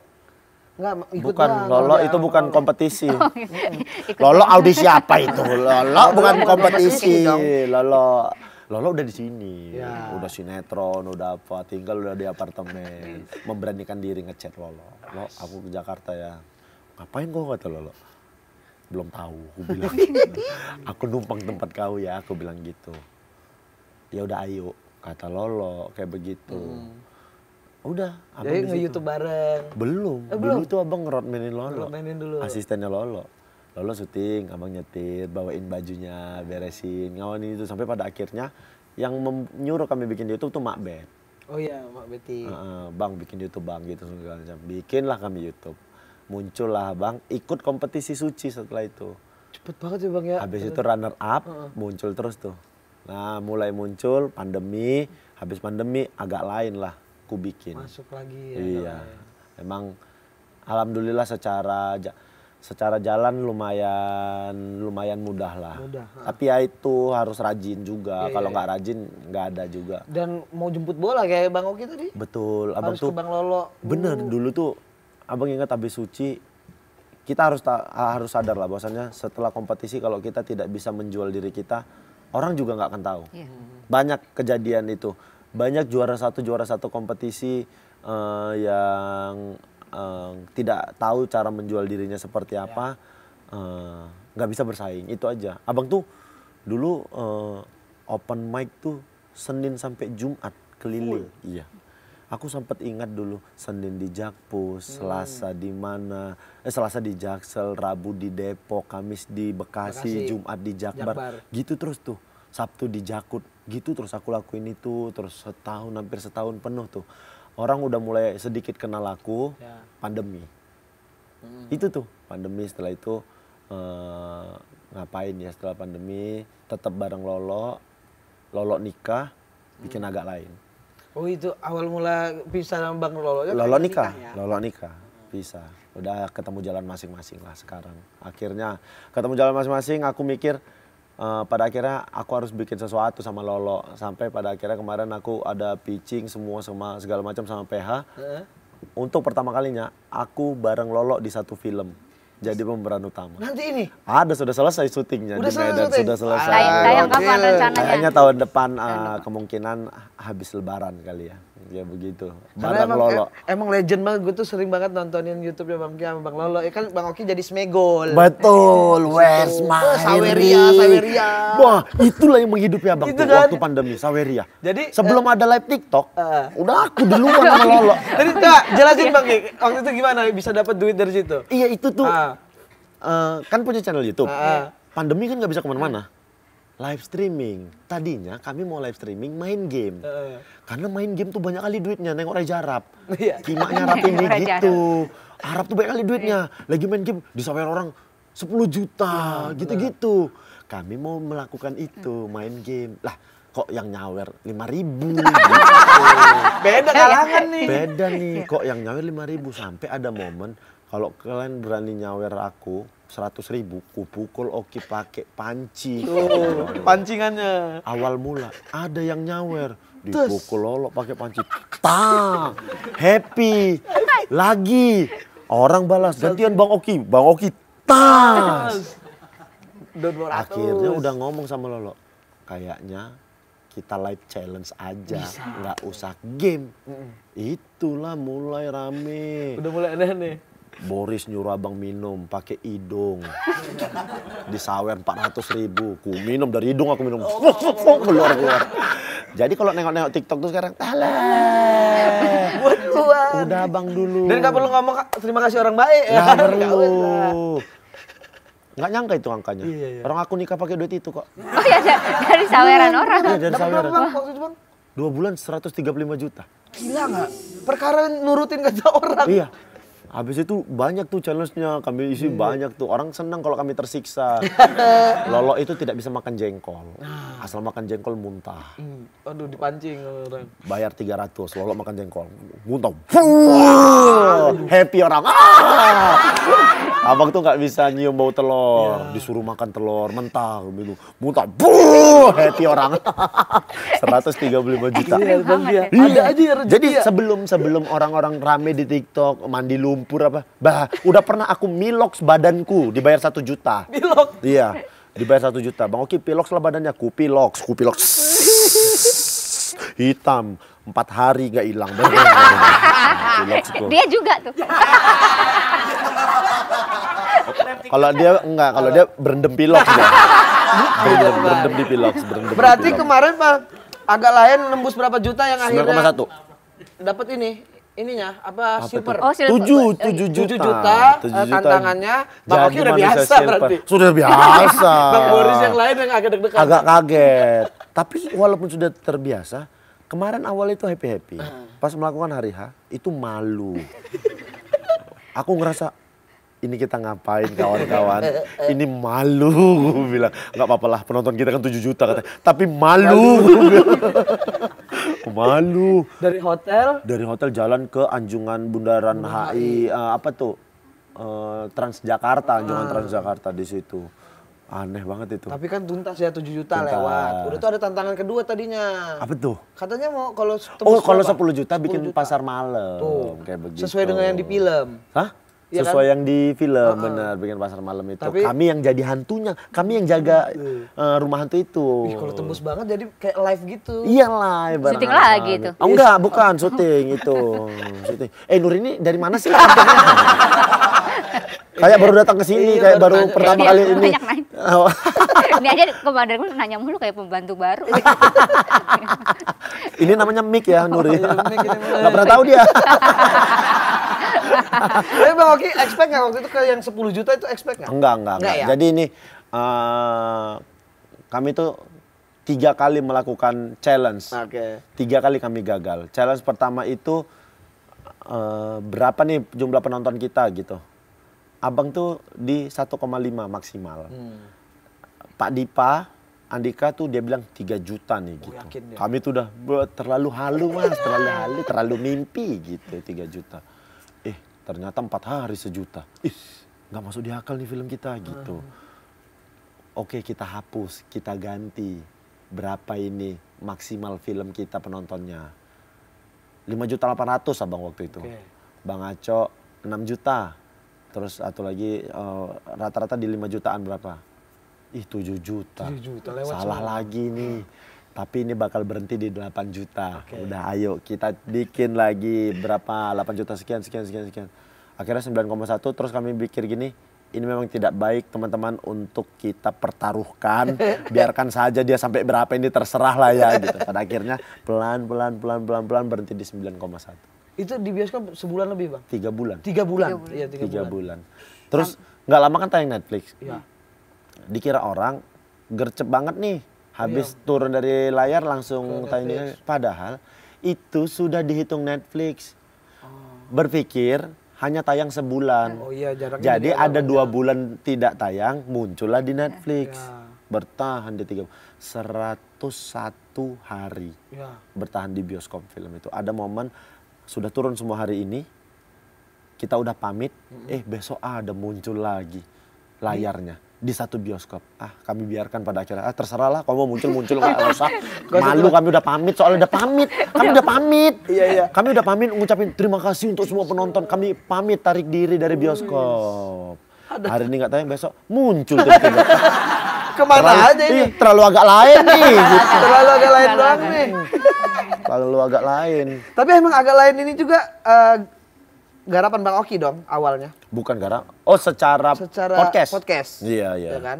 [SPEAKER 2] Enggak, ikut bukan bang, lolo
[SPEAKER 3] itu bukan kompetisi. Oh, gitu. lolo audisi apa itu? Lolo bukan kompetisi. Lolo Lolo udah di sini, ya. udah sinetron, udah apa, tinggal udah di apartemen, memberanikan diri ngechat Lolo. Lo, aku ke Jakarta ya. Ngapain gue kata Lolo? Belum tahu, aku bilang. aku numpang tempat kau ya, aku bilang gitu ya udah ayo kata Lolo kayak begitu. Hmm. Udah, abang Jadi nge-youtube bareng? Belum. Eh, belum. Dulu tuh abang ngerotmenin Lolo. dulu. Asistennya Lolo. Lolo syuting, abang nyetir, bawain bajunya, beresin, ngawani itu. Sampai pada akhirnya yang menyuruh kami bikin YouTube tuh Mak Ben.
[SPEAKER 2] Oh iya, Mak Beti
[SPEAKER 3] Uh, bang bikin YouTube bang gitu segala macam. Bikinlah kami YouTube. Muncullah bang, ikut kompetisi suci setelah itu. Cepet banget sih bang ya. Habis itu runner up, uh -uh. muncul terus tuh. Nah, mulai muncul pandemi, habis pandemi agak lain lah ku bikin. Masuk
[SPEAKER 4] lagi
[SPEAKER 2] ya. Iya.
[SPEAKER 3] Emang alhamdulillah secara secara jalan lumayan lumayan mudah lah. Mudah. Ha. Tapi ya itu harus rajin juga. Iya, iya, kalau iya. nggak rajin nggak ada juga. Dan mau jemput bola kayak Bang Oki tadi. Betul. Abang tuh, ke Bang Lolo. Bener uh. dulu tuh Abang ingat habis suci kita harus harus sadar lah bahwasannya setelah kompetisi kalau kita tidak bisa menjual diri kita orang juga nggak akan tahu. Yeah. Banyak kejadian itu, banyak juara satu juara satu kompetisi uh, yang uh, tidak tahu cara menjual dirinya seperti apa, iya. eh, nggak yeah. uh, bisa bersaing itu aja. Abang tuh dulu uh, open mic tuh Senin sampai Jumat keliling, iya Aku sempat ingat dulu Senin di Jakpus, hmm. Selasa di mana, eh Selasa di Jaksel, Rabu di Depok, Kamis di Bekasi, Bekasi. Jumat di Jakbar. Jakbar. Gitu terus tuh. Sabtu di Jakut. Gitu terus aku lakuin itu terus setahun hampir setahun penuh tuh. Orang udah mulai sedikit kenal aku ya. pandemi.
[SPEAKER 4] Hmm. Itu tuh
[SPEAKER 3] pandemi setelah itu uh, ngapain ya setelah pandemi tetap bareng Lolo. Lolo nikah bikin hmm. agak lain.
[SPEAKER 2] Oh itu awal mula bisa sama Bang Lolo? Ya Lolo nikah, nikah ya?
[SPEAKER 3] Lolo nikah, bisa. Udah ketemu jalan masing-masing lah sekarang. Akhirnya ketemu jalan masing-masing, aku mikir uh, pada akhirnya aku harus bikin sesuatu sama Lolo. Sampai pada akhirnya kemarin aku ada pitching semua sama segala macam sama PH. Uh -huh. Untuk pertama kalinya aku bareng Lolo di satu film jadi pemeran utama. Nanti ini? Ada sudah selesai syutingnya udah di Medan syuting? sudah selesai. tayang kapan rencananya? Kayaknya tahun depan uh, kemungkinan habis Lebaran kali ya ya begitu Karena emang, Lolo em, emang legend banget gue tuh sering banget nontonin
[SPEAKER 2] YouTube nya Bang Kia Bang Lolo ya kan Bang Oki jadi smegol betul where's oh, my oh, Saweria Saweria wah
[SPEAKER 3] itulah yang menghidupi abang itu kan? waktu pandemi Saweria jadi sebelum uh, ada live TikTok uh, udah aku duluan sama Lolo jadi tak jelasin Bang waktu itu gimana bisa dapat duit dari situ iya itu tuh uh. Uh, kan punya channel YouTube uh. pandemi kan nggak bisa kemana-mana uh live streaming. Tadinya kami mau live streaming main game. Uh. Karena main game tuh banyak kali duitnya, nengok Raja Arab. Kimanya Arab ini gitu. Arab tuh banyak kali duitnya. Lagi main game, disawer orang 10 juta, ya, gitu-gitu. Kami mau melakukan itu, main game. Lah, kok yang nyawer lima ribu gitu. beda kalangan nih beda nih kok yang nyawer lima ribu sampai ada momen kalau kalian berani nyawer aku seratus ribu, kupukul Oki pakai panci. Oh, pancingannya. Awal mula ada yang nyawer, dipukul lolok pakai panci. Tang, happy, lagi. Orang balas, gantian Bang Oki, Bang Oki, tas. Akhirnya udah ngomong sama Lolo, kayaknya kita live challenge aja, nggak usah game. Itulah mulai rame. Udah mulai aneh-aneh. Boris nyuruh abang minum pakai hidung. Di sawer 400 ribu. Ku minum dari hidung aku minum. Oh. keluar keluar. Jadi kalau nengok-nengok TikTok tuh sekarang,
[SPEAKER 4] alah.
[SPEAKER 3] Udah abang dulu. Dan gak perlu ngomong terima kasih orang baik. Gak ya. perlu. Nggak nyangka itu angkanya. Iya, iya. Orang aku nikah pakai duit itu kok. Oh
[SPEAKER 1] iya, dari saweran Bulan. orang. Iya, dari saweran. Iya, Bang,
[SPEAKER 3] Dua bulan 135 juta.
[SPEAKER 2] Gila nggak? Perkara nurutin kata orang.
[SPEAKER 3] Iya. Habis itu banyak tuh challenge-nya, kami isi hmm. banyak tuh. Orang senang kalau kami tersiksa. Lolo itu tidak bisa makan jengkol. Ah. Asal makan jengkol muntah.
[SPEAKER 2] Hmm. Aduh dipancing orang.
[SPEAKER 3] Bayar 300, Lolo makan jengkol. Muntah. happy orang. Ah. Abang tuh nggak bisa nyium bau telur, yeah. disuruh makan telur mentah gitu. Muntah, buh, happy orang. 135 eh, juta. Iya, lima ya. Ada aja Jadi ya. sebelum sebelum orang-orang rame di TikTok mandi lumpur apa, bah, udah pernah aku milox badanku dibayar satu juta. Milox. Iya, dibayar satu juta. Bang Oki pilox lah badannya, kupilox, kupilox. Hitam, empat hari nggak hilang. dia
[SPEAKER 1] juga tuh.
[SPEAKER 3] kalau dia enggak, kalau dia berendam pilok berendam, berendam di pilok, berendam. Berarti pilok.
[SPEAKER 2] kemarin Pak agak lain nembus berapa juta yang akhirnya satu Dapat ini ininya apa, apa silver?
[SPEAKER 3] Oh, silver. Tujuh, tujuh
[SPEAKER 2] juta. Tujuh juta, juta eh, tantangannya. Bang Oki udah biasa silver. berarti. Sudah biasa. Bang Boris yang lain yang agak deg-degan. Agak
[SPEAKER 3] kaget. Tapi walaupun sudah terbiasa, Kemarin awal itu happy-happy. Ah. Pas melakukan hari H, itu malu. Aku ngerasa, ini kita ngapain kawan-kawan? ini malu, gue bilang. Gak apa-apa lah, penonton kita kan 7 juta katanya. Tapi malu, malu. Dari
[SPEAKER 2] hotel?
[SPEAKER 3] Dari hotel jalan ke Anjungan Bundaran HI, uh, eh, apa tuh? Uh, Transjakarta, Anjungan uh. Transjakarta di situ. Aneh banget itu. Tapi
[SPEAKER 2] kan tuntas ya 7 juta tuntas. lewat. Udah tuh ada tantangan kedua tadinya. Apa tuh? Katanya mau
[SPEAKER 3] kalau Oh, kalau 10 juta 10 bikin juta. pasar malam. Tuh. Kayak begitu. Sesuai dengan yang di film. Hah? Ya Sesuai kan? yang di film, uh -huh. benar bikin pasar malam itu. Tapi, kami yang jadi hantunya, kami yang jaga uh, rumah hantu itu. Ih, kalau tembus banget jadi kayak live gitu. Iya live. Syuting lagi itu. Oh enggak, bukan syuting itu. syuting. Eh Nur ini dari mana sih? kayak baru datang ke sini, iya, kayak baru, baru pertama iya, kali ini. Banyak nanya. Oh.
[SPEAKER 1] ini aja ke Bandar nanya mulu kayak pembantu baru.
[SPEAKER 3] ini namanya Mik ya Nuri Oh, iya, gak pernah tahu dia.
[SPEAKER 1] Tapi
[SPEAKER 2] Bang Oki expect nggak waktu itu ke yang 10 juta itu expect nggak? Enggak, enggak, enggak. Ya?
[SPEAKER 3] Jadi ini uh, kami tuh tiga kali melakukan challenge. Okay. Tiga kali kami gagal. Challenge pertama itu uh, berapa nih jumlah penonton kita gitu Abang tuh di 1,5 maksimal. Hmm. Pak Dipa, Andika tuh dia bilang 3 juta nih oh, gitu.
[SPEAKER 4] Yakin
[SPEAKER 2] Kami
[SPEAKER 3] tuh udah terlalu halu mas, terlalu halu, terlalu mimpi gitu 3 juta. Eh ternyata empat hari sejuta. Ih nggak masuk di akal nih film kita gitu. Hmm. Oke kita hapus, kita ganti. Berapa ini maksimal film kita penontonnya? 5 juta 800 abang waktu itu. Okay. Bang Aco 6 juta Terus atau lagi eh, rata-rata uh, di 5 jutaan berapa? Ih 7 juta. 7 juta lewat Salah cuman. lagi nih. Tapi ini bakal berhenti di 8 juta. Okay. Udah ayo kita bikin lagi berapa? 8 juta sekian sekian sekian sekian. Akhirnya 9,1 terus kami pikir gini, ini memang tidak baik teman-teman untuk kita pertaruhkan. Biarkan saja dia sampai berapa ini terserah lah ya gitu. Pada akhirnya pelan pelan pelan pelan pelan berhenti di 9,1. Itu di bioskop sebulan lebih bang? Tiga bulan. Tiga bulan? Tiga bulan. Iya, tiga, tiga bulan. bulan. Terus nggak lama kan tayang Netflix. Iya. Dikira orang gercep banget nih. Habis iya. turun dari layar langsung tayang Netflix Padahal itu sudah dihitung Netflix. Oh. Berpikir hanya tayang sebulan. Oh
[SPEAKER 2] iya Jadi ada dua
[SPEAKER 3] ya. bulan tidak tayang, muncullah di Netflix. Ya. Bertahan di tiga, seratus satu hari ya. bertahan di bioskop film itu. Ada momen sudah turun semua hari ini, kita udah pamit, eh besok ada muncul lagi layarnya di satu bioskop. Ah, kami biarkan pada acara Ah, kalau mau muncul muncul nggak usah. Malu kami udah pamit, soalnya udah pamit. Kami udah pamit. Iya, iya. Kami udah pamit ngucapin terima kasih untuk semua penonton. Kami pamit tarik diri dari bioskop. Hari ini nggak tayang, besok muncul tiba-tiba. Kemana terlalu, aja ini? Terlalu agak lain nih. Gitu. Terlalu agak lain banget nih kalau lu agak lain.
[SPEAKER 2] Tapi emang agak lain ini juga uh, garapan Bang Oki dong awalnya.
[SPEAKER 3] Bukan garap. Oh, secara, secara podcast. podcast. Iya, iya. Ya kan?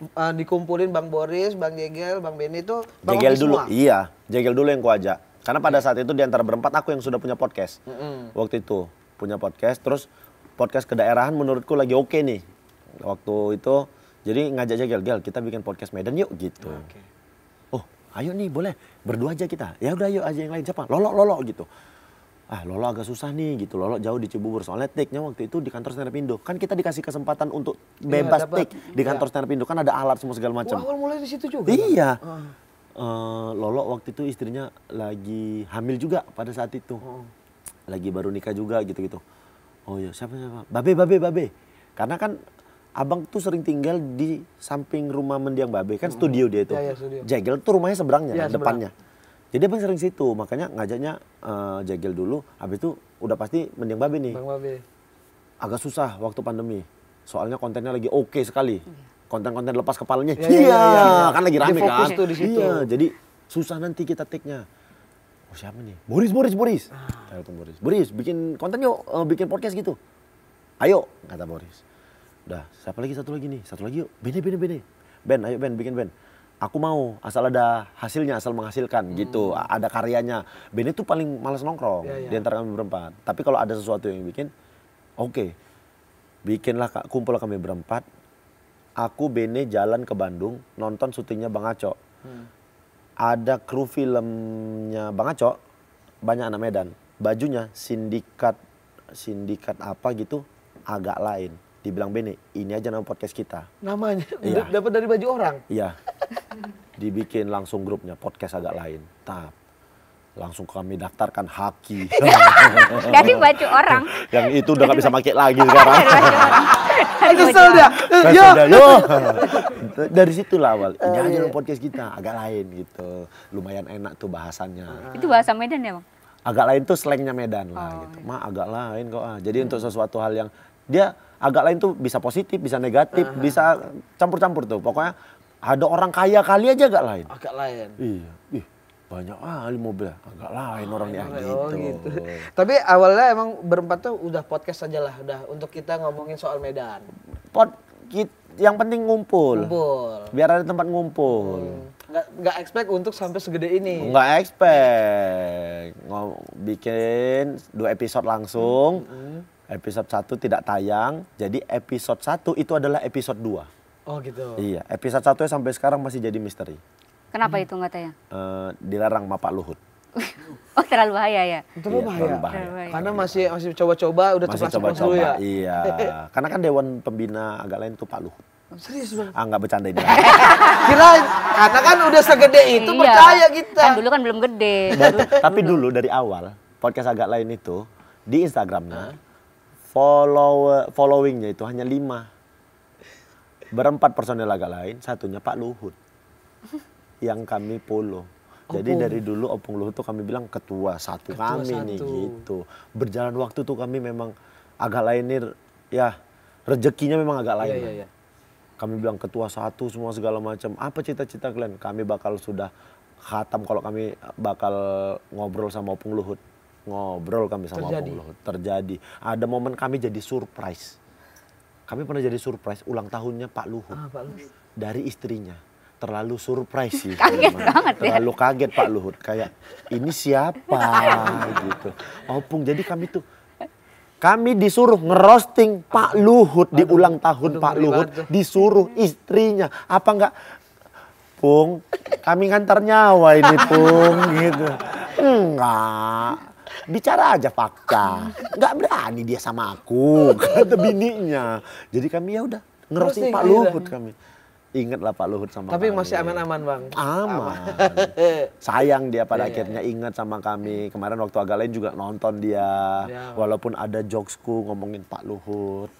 [SPEAKER 2] Uh, dikumpulin Bang Boris, Bang Jegel, Bang Beni itu Bang Jegel dulu. Semua. Iya,
[SPEAKER 3] Jegel dulu yang kuajak. Karena pada iya. saat itu di antara berempat aku yang sudah punya podcast. Mm -hmm. Waktu itu punya podcast terus podcast kedaerahan menurutku lagi oke okay nih. Waktu itu jadi ngajak Jegel, "Gel, kita bikin podcast Medan yuk." gitu. Okay ayo nih boleh berdua aja kita ya udah ayo aja yang lain siapa lolok lolok gitu ah lolok agak susah nih gitu lolok jauh di Cibubur soalnya take-nya waktu itu di kantor stand Indo kan kita dikasih kesempatan untuk iya, bebas ya, take di iya. kantor ya. stand Indo kan ada alat semua segala macam awal mulai di situ juga iya uh. uh, lolo waktu itu istrinya lagi hamil juga pada saat itu uh. lagi baru nikah juga gitu gitu oh iya siapa siapa babe babe babe karena kan Abang tuh sering tinggal di samping rumah mendiang babe kan studio dia itu. Ya, ya, studio. Jegel tuh rumahnya seberangnya ya, kan, seberang. depannya. Jadi abang sering situ, makanya ngajaknya uh, Jegel dulu, habis itu udah pasti mendiang babe nih. Bang babe. Agak susah waktu pandemi, soalnya kontennya lagi oke okay sekali. Iya. Konten-konten lepas kepalanya, iya, iya, iya, iya. iya, iya. kan lagi rame kan. Tuh di situ. Iya, jadi susah nanti kita take-nya. Oh siapa nih? Boris, Boris, Boris. Ah. Telepon Boris. Boris, bikin konten yuk, eh, bikin podcast gitu. Ayo, kata Boris. Dah, siapa lagi satu lagi nih? Satu lagi yuk. Bene, bene, bene. Ben, ayo Ben, bikin Ben. Aku mau, asal ada hasilnya, asal menghasilkan hmm. gitu. Ada karyanya. beni tuh paling males nongkrong yeah, yeah. di antara kami berempat. Tapi kalau ada sesuatu yang bikin, oke. Okay. Bikinlah, kumpul kami berempat. Aku, Bene jalan ke Bandung, nonton syutingnya Bang Aco. Hmm. Ada kru filmnya Bang Aco, banyak anak Medan. Bajunya sindikat, sindikat apa gitu, agak lain dibilang Bene, ini aja nama podcast kita.
[SPEAKER 2] Namanya iya. dapat dari baju orang.
[SPEAKER 3] Iya. Dibikin langsung grupnya podcast agak lain. Tap. Langsung kami daftarkan Haki. dari baju orang. Yang itu udah gak bisa pakai lagi sekarang.
[SPEAKER 1] itu iya. dia. Yo. Yo.
[SPEAKER 3] Dari situlah awal. Ini aja iya. nama podcast kita, agak lain gitu. Lumayan enak tuh bahasannya. Itu
[SPEAKER 1] bahasa Medan ya, Bang?
[SPEAKER 3] Agak lain tuh slangnya Medan lah oh, gitu. Iya. Mah agak lain kok ah. Jadi untuk sesuatu hal yang dia agak lain tuh bisa positif, bisa negatif, uh -huh. bisa campur-campur tuh. Pokoknya ada orang kaya kali aja agak lain. Agak lain. Iya. Ih, banyak ah ah, mobil agak lain oh, orangnya oh, gitu. Oh, gitu. Tapi awalnya emang berempat tuh udah podcast aja lah,
[SPEAKER 2] udah untuk kita ngomongin soal Medan.
[SPEAKER 3] Pod kita, yang penting ngumpul. Ngumpul. Biar ada tempat ngumpul. Hmm.
[SPEAKER 2] Nggak, nggak expect untuk sampai segede ini. Nggak
[SPEAKER 3] expect. Nggak bikin dua episode langsung. -hmm episode 1 tidak tayang. Jadi episode 1 itu adalah episode 2.
[SPEAKER 4] Oh
[SPEAKER 1] gitu.
[SPEAKER 3] Iya, episode 1 sampai sekarang masih jadi misteri.
[SPEAKER 1] Kenapa hmm. itu nggak tayang?
[SPEAKER 3] Uh, dilarang sama Pak Luhut.
[SPEAKER 1] oh terlalu bahaya ya? Iya, terlalu, bahaya. terlalu bahaya.
[SPEAKER 3] Karena masih masih coba-coba udah coba-coba dulu ya. Iya. Karena kan dewan pembina agak lain tuh Pak Luhut. Serius bang? Ah nggak bercanda ini. Kira karena kan udah segede iya. itu iya. percaya
[SPEAKER 1] kita. Kan dulu kan belum gede. Dan,
[SPEAKER 3] tapi dulu dari awal podcast agak lain itu di Instagramnya. hmm follow eh, followingnya itu hanya lima berempat personil agak lain satunya Pak Luhut yang kami polo jadi dari dulu Opung Luhut tuh kami bilang ketua satu ketua kami satu. nih gitu berjalan waktu tuh kami memang agak lainir ya rezekinya memang agak lain iya, iya, iya. kami bilang ketua satu semua segala macam apa cita-cita kalian kami bakal sudah khatam kalau kami bakal ngobrol sama Opung Luhut ngobrol kami sama terjadi. Allah terjadi ada momen kami jadi surprise kami pernah jadi surprise ulang tahunnya Pak Luhut ah, Pak Luhut dari istrinya terlalu surprise sih kaget banget ya. terlalu kaget Pak Luhut kayak ini siapa gitu opung jadi kami tuh kami disuruh ngerosting Pak Luhut Aduh. di ulang tahun Pak Luhut disuruh istrinya apa enggak Pung kami ngantar nyawa ini Pung gitu enggak bicara aja fakta. Gak berani dia sama aku, kata bininya. Jadi kami ya udah ngerosting Pak Luhut iya. kami. lah Pak Luhut sama
[SPEAKER 2] Tapi kami. masih aman-aman Bang?
[SPEAKER 3] Aman. Sayang dia pada yeah, akhirnya yeah. ingat sama kami. Kemarin waktu agak lain juga nonton dia. Yeah. Walaupun ada jokesku ngomongin Pak Luhut.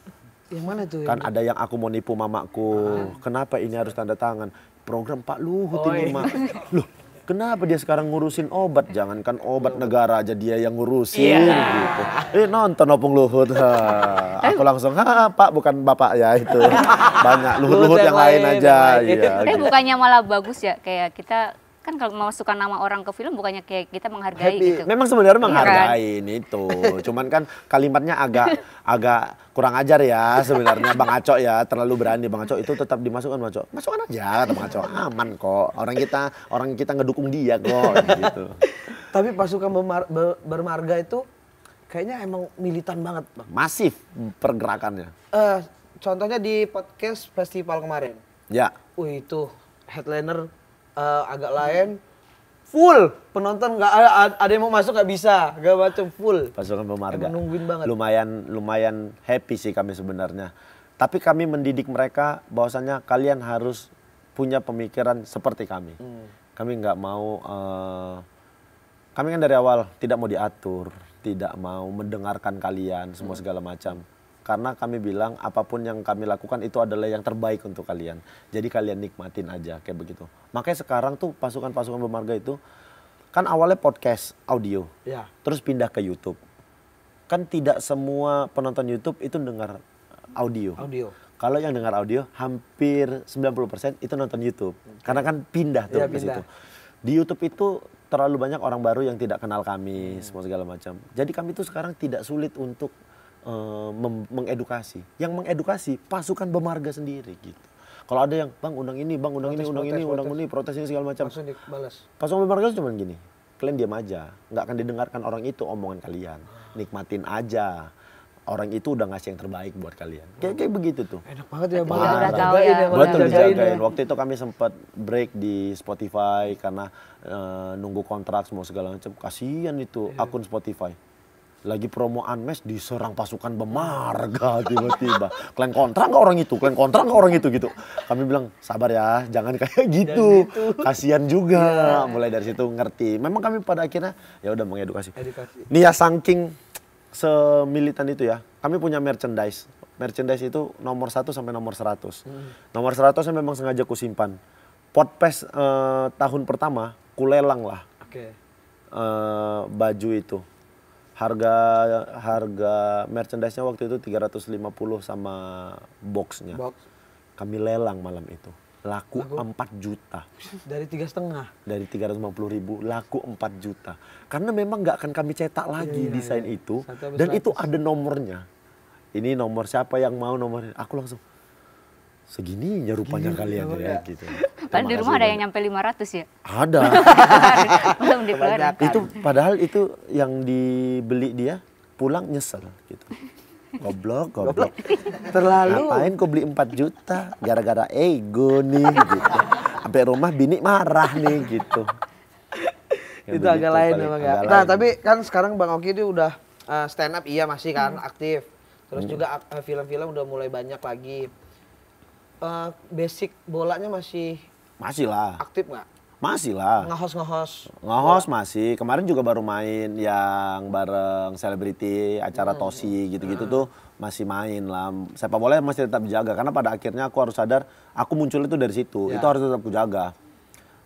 [SPEAKER 2] Yang mana tuh? Kan ada
[SPEAKER 3] yang aku mau nipu mamaku. Ah. Kenapa ini harus tanda tangan? Program Pak Luhut oh, ini, iya. Mak. Loh, Kenapa dia sekarang ngurusin obat? Jangankan obat iya. negara aja dia yang ngurusin yeah. gitu. Eh nonton Opung Luhut. Aku langsung, "Ha, Pak, bukan Bapak ya itu." Banyak Luhut-Luhut yang, lain, aja. Yang lain. Iya, eh gitu.
[SPEAKER 1] bukannya malah bagus ya kayak kita kan kalau memasukkan nama orang ke film bukannya kayak kita menghargai Happy. gitu.
[SPEAKER 3] Memang sebenarnya menghargai iya kan? itu. Cuman kan kalimatnya agak agak kurang ajar ya sebenarnya Bang Aco ya terlalu berani Bang Aco itu tetap dimasukkan Bang Aco masukkan aja Bang Aco aman kok orang kita orang kita ngedukung dia kok gitu tapi pasukan
[SPEAKER 2] bermarga itu kayaknya emang militan banget Bang masif
[SPEAKER 3] pergerakannya
[SPEAKER 2] uh, contohnya di podcast festival kemarin ya uh itu headliner uh, agak lain
[SPEAKER 3] full penonton nggak eh, ada ada yang mau masuk nggak bisa gak macam full pasukan pemarga nungguin banget lumayan lumayan happy sih kami sebenarnya tapi kami mendidik mereka bahwasanya kalian harus punya pemikiran seperti kami hmm. kami nggak mau uh, kami kan dari awal tidak mau diatur tidak mau mendengarkan kalian semua hmm. segala macam karena kami bilang apapun yang kami lakukan itu adalah yang terbaik untuk kalian. Jadi kalian nikmatin aja kayak begitu. Makanya sekarang tuh pasukan-pasukan bermarga itu kan awalnya podcast audio, ya. terus pindah ke YouTube. Kan tidak semua penonton YouTube itu dengar audio. Audio. Kalau yang dengar audio hampir 90% itu nonton YouTube. Okay. Karena kan pindah tuh ya, ke situ. Di YouTube itu terlalu banyak orang baru yang tidak kenal kami hmm. semua segala macam. Jadi kami tuh sekarang tidak sulit untuk Eh, mengedukasi. Yang mengedukasi pasukan bemarga sendiri gitu. Kalau ada yang bang undang ini, bang undang protes, ini, undang protes, ini, protes. undang ini, protes ini segala macam. Langsung dibalas. Pasukan bemarga cuma gini. Kalian diam aja, nggak akan didengarkan orang itu omongan kalian. Nikmatin aja orang itu udah ngasih yang terbaik buat kalian. Kayak kayak begitu tuh. Enak
[SPEAKER 2] banget ya, Bang. Nah, ya, ya. Betul dijagain. Ya.
[SPEAKER 3] Waktu itu kami sempat break di Spotify karena uh, nunggu kontrak semua segala macam. Kasihan itu iya. akun Spotify lagi promo Anmes diserang pasukan bemarga tiba-tiba. Kalian kontra nggak orang itu? Kalian kontra nggak orang itu gitu? Kami bilang sabar ya, jangan kayak gitu. gitu. Kasihan juga. Yeah. Mulai dari situ ngerti. Memang kami pada akhirnya ya udah mengedukasi. Edukasi. Nih ya, saking semilitan itu ya. Kami punya merchandise. Merchandise itu nomor satu sampai nomor seratus Hmm. Nomor 100 saya memang sengaja kusimpan. Potpes eh, tahun pertama kulelang lah. Oke. Okay. Eh, baju itu harga harga merchandise-nya waktu itu 350 sama boxnya. Box. Kami lelang malam itu. Laku, laku 4 juta. Dari tiga setengah? Dari 350 ribu, laku 4 juta. Karena memang nggak akan kami cetak iya, lagi iya, desain iya. itu. Dan itu ada nomornya. Ini nomor siapa yang mau nomornya. Aku langsung, segininya rupanya Gini, iya, kalian ya iya. gitu. Padahal di rumah ada yang
[SPEAKER 1] nyampe 500 ya?
[SPEAKER 3] Ada.
[SPEAKER 1] Belum dikeluarin. Itu
[SPEAKER 3] padahal itu yang dibeli dia pulang nyesel gitu. Goblok, goblok. Terlalu. Ngapain kau beli 4 juta? Gara-gara ego nih gitu. Sampai rumah bini marah nih gitu. Ya, itu agak lain memang ya. Nah
[SPEAKER 2] tapi kan sekarang Bang Oki itu udah eh, stand up iya masih kan hmm. aktif. Terus hmm. juga eh, film-film udah mulai banyak lagi uh, basic bolanya masih masih lah. Aktif nggak?
[SPEAKER 3] Masih lah.
[SPEAKER 2] ngahos ngahos
[SPEAKER 3] ngahos masih. Kemarin juga baru main yang bareng selebriti, acara hmm. tosi gitu-gitu hmm. tuh masih main lah. siapa boleh masih tetap jaga karena pada akhirnya aku harus sadar aku muncul itu dari situ. Ya. Itu harus tetap kujaga.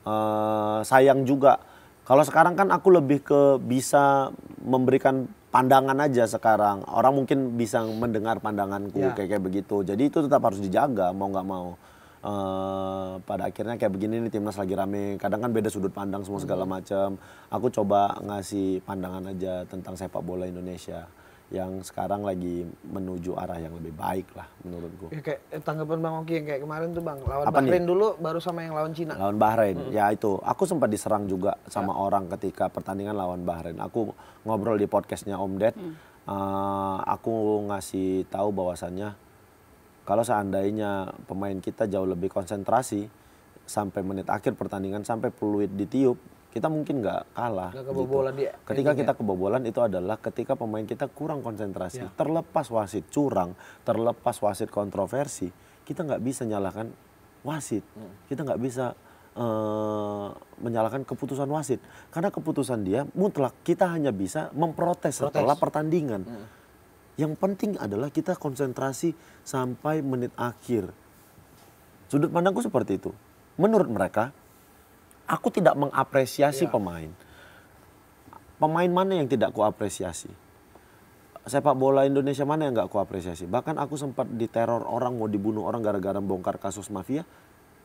[SPEAKER 3] Uh, eh, sayang juga. Kalau sekarang kan aku lebih ke bisa memberikan pandangan aja sekarang. Orang mungkin bisa mendengar pandanganku ya. kayak kayak begitu. Jadi itu tetap harus dijaga mau nggak mau. Uh, pada akhirnya kayak begini nih timnas lagi rame. Kadang kan beda sudut pandang semua segala hmm. macam. Aku coba ngasih pandangan aja tentang sepak bola Indonesia yang sekarang lagi menuju arah yang lebih baik lah menurutku. Ya,
[SPEAKER 2] kayak eh, tanggapan Bang Oki yang kayak kemarin tuh Bang, lawan Apa Bahrain nih? dulu
[SPEAKER 3] baru sama yang lawan Cina. Lawan Bahrain, hmm. ya itu. Aku sempat diserang juga ya. sama ya. orang ketika pertandingan lawan Bahrain. Aku ngobrol di podcastnya Om Ded, hmm. uh, aku ngasih tahu bahwasannya kalau seandainya pemain kita jauh lebih konsentrasi sampai menit akhir pertandingan sampai peluit ditiup kita mungkin nggak kalah. Gak gitu. kebobolan gitu. dia. Ketika kita kebobolan itu adalah ketika pemain kita kurang konsentrasi, ya. terlepas wasit curang, terlepas wasit kontroversi, kita nggak bisa nyalakan wasit, hmm. kita nggak bisa uh, eh, menyalahkan keputusan wasit karena keputusan dia mutlak kita hanya bisa memprotes Protes. setelah pertandingan. Hmm. Yang penting adalah kita konsentrasi sampai menit akhir. Sudut pandangku seperti itu. Menurut mereka aku tidak mengapresiasi yeah. pemain. Pemain mana yang tidak kuapresiasi? Sepak bola Indonesia mana yang nggak kuapresiasi? Bahkan aku sempat diteror orang mau dibunuh orang gara-gara bongkar kasus mafia.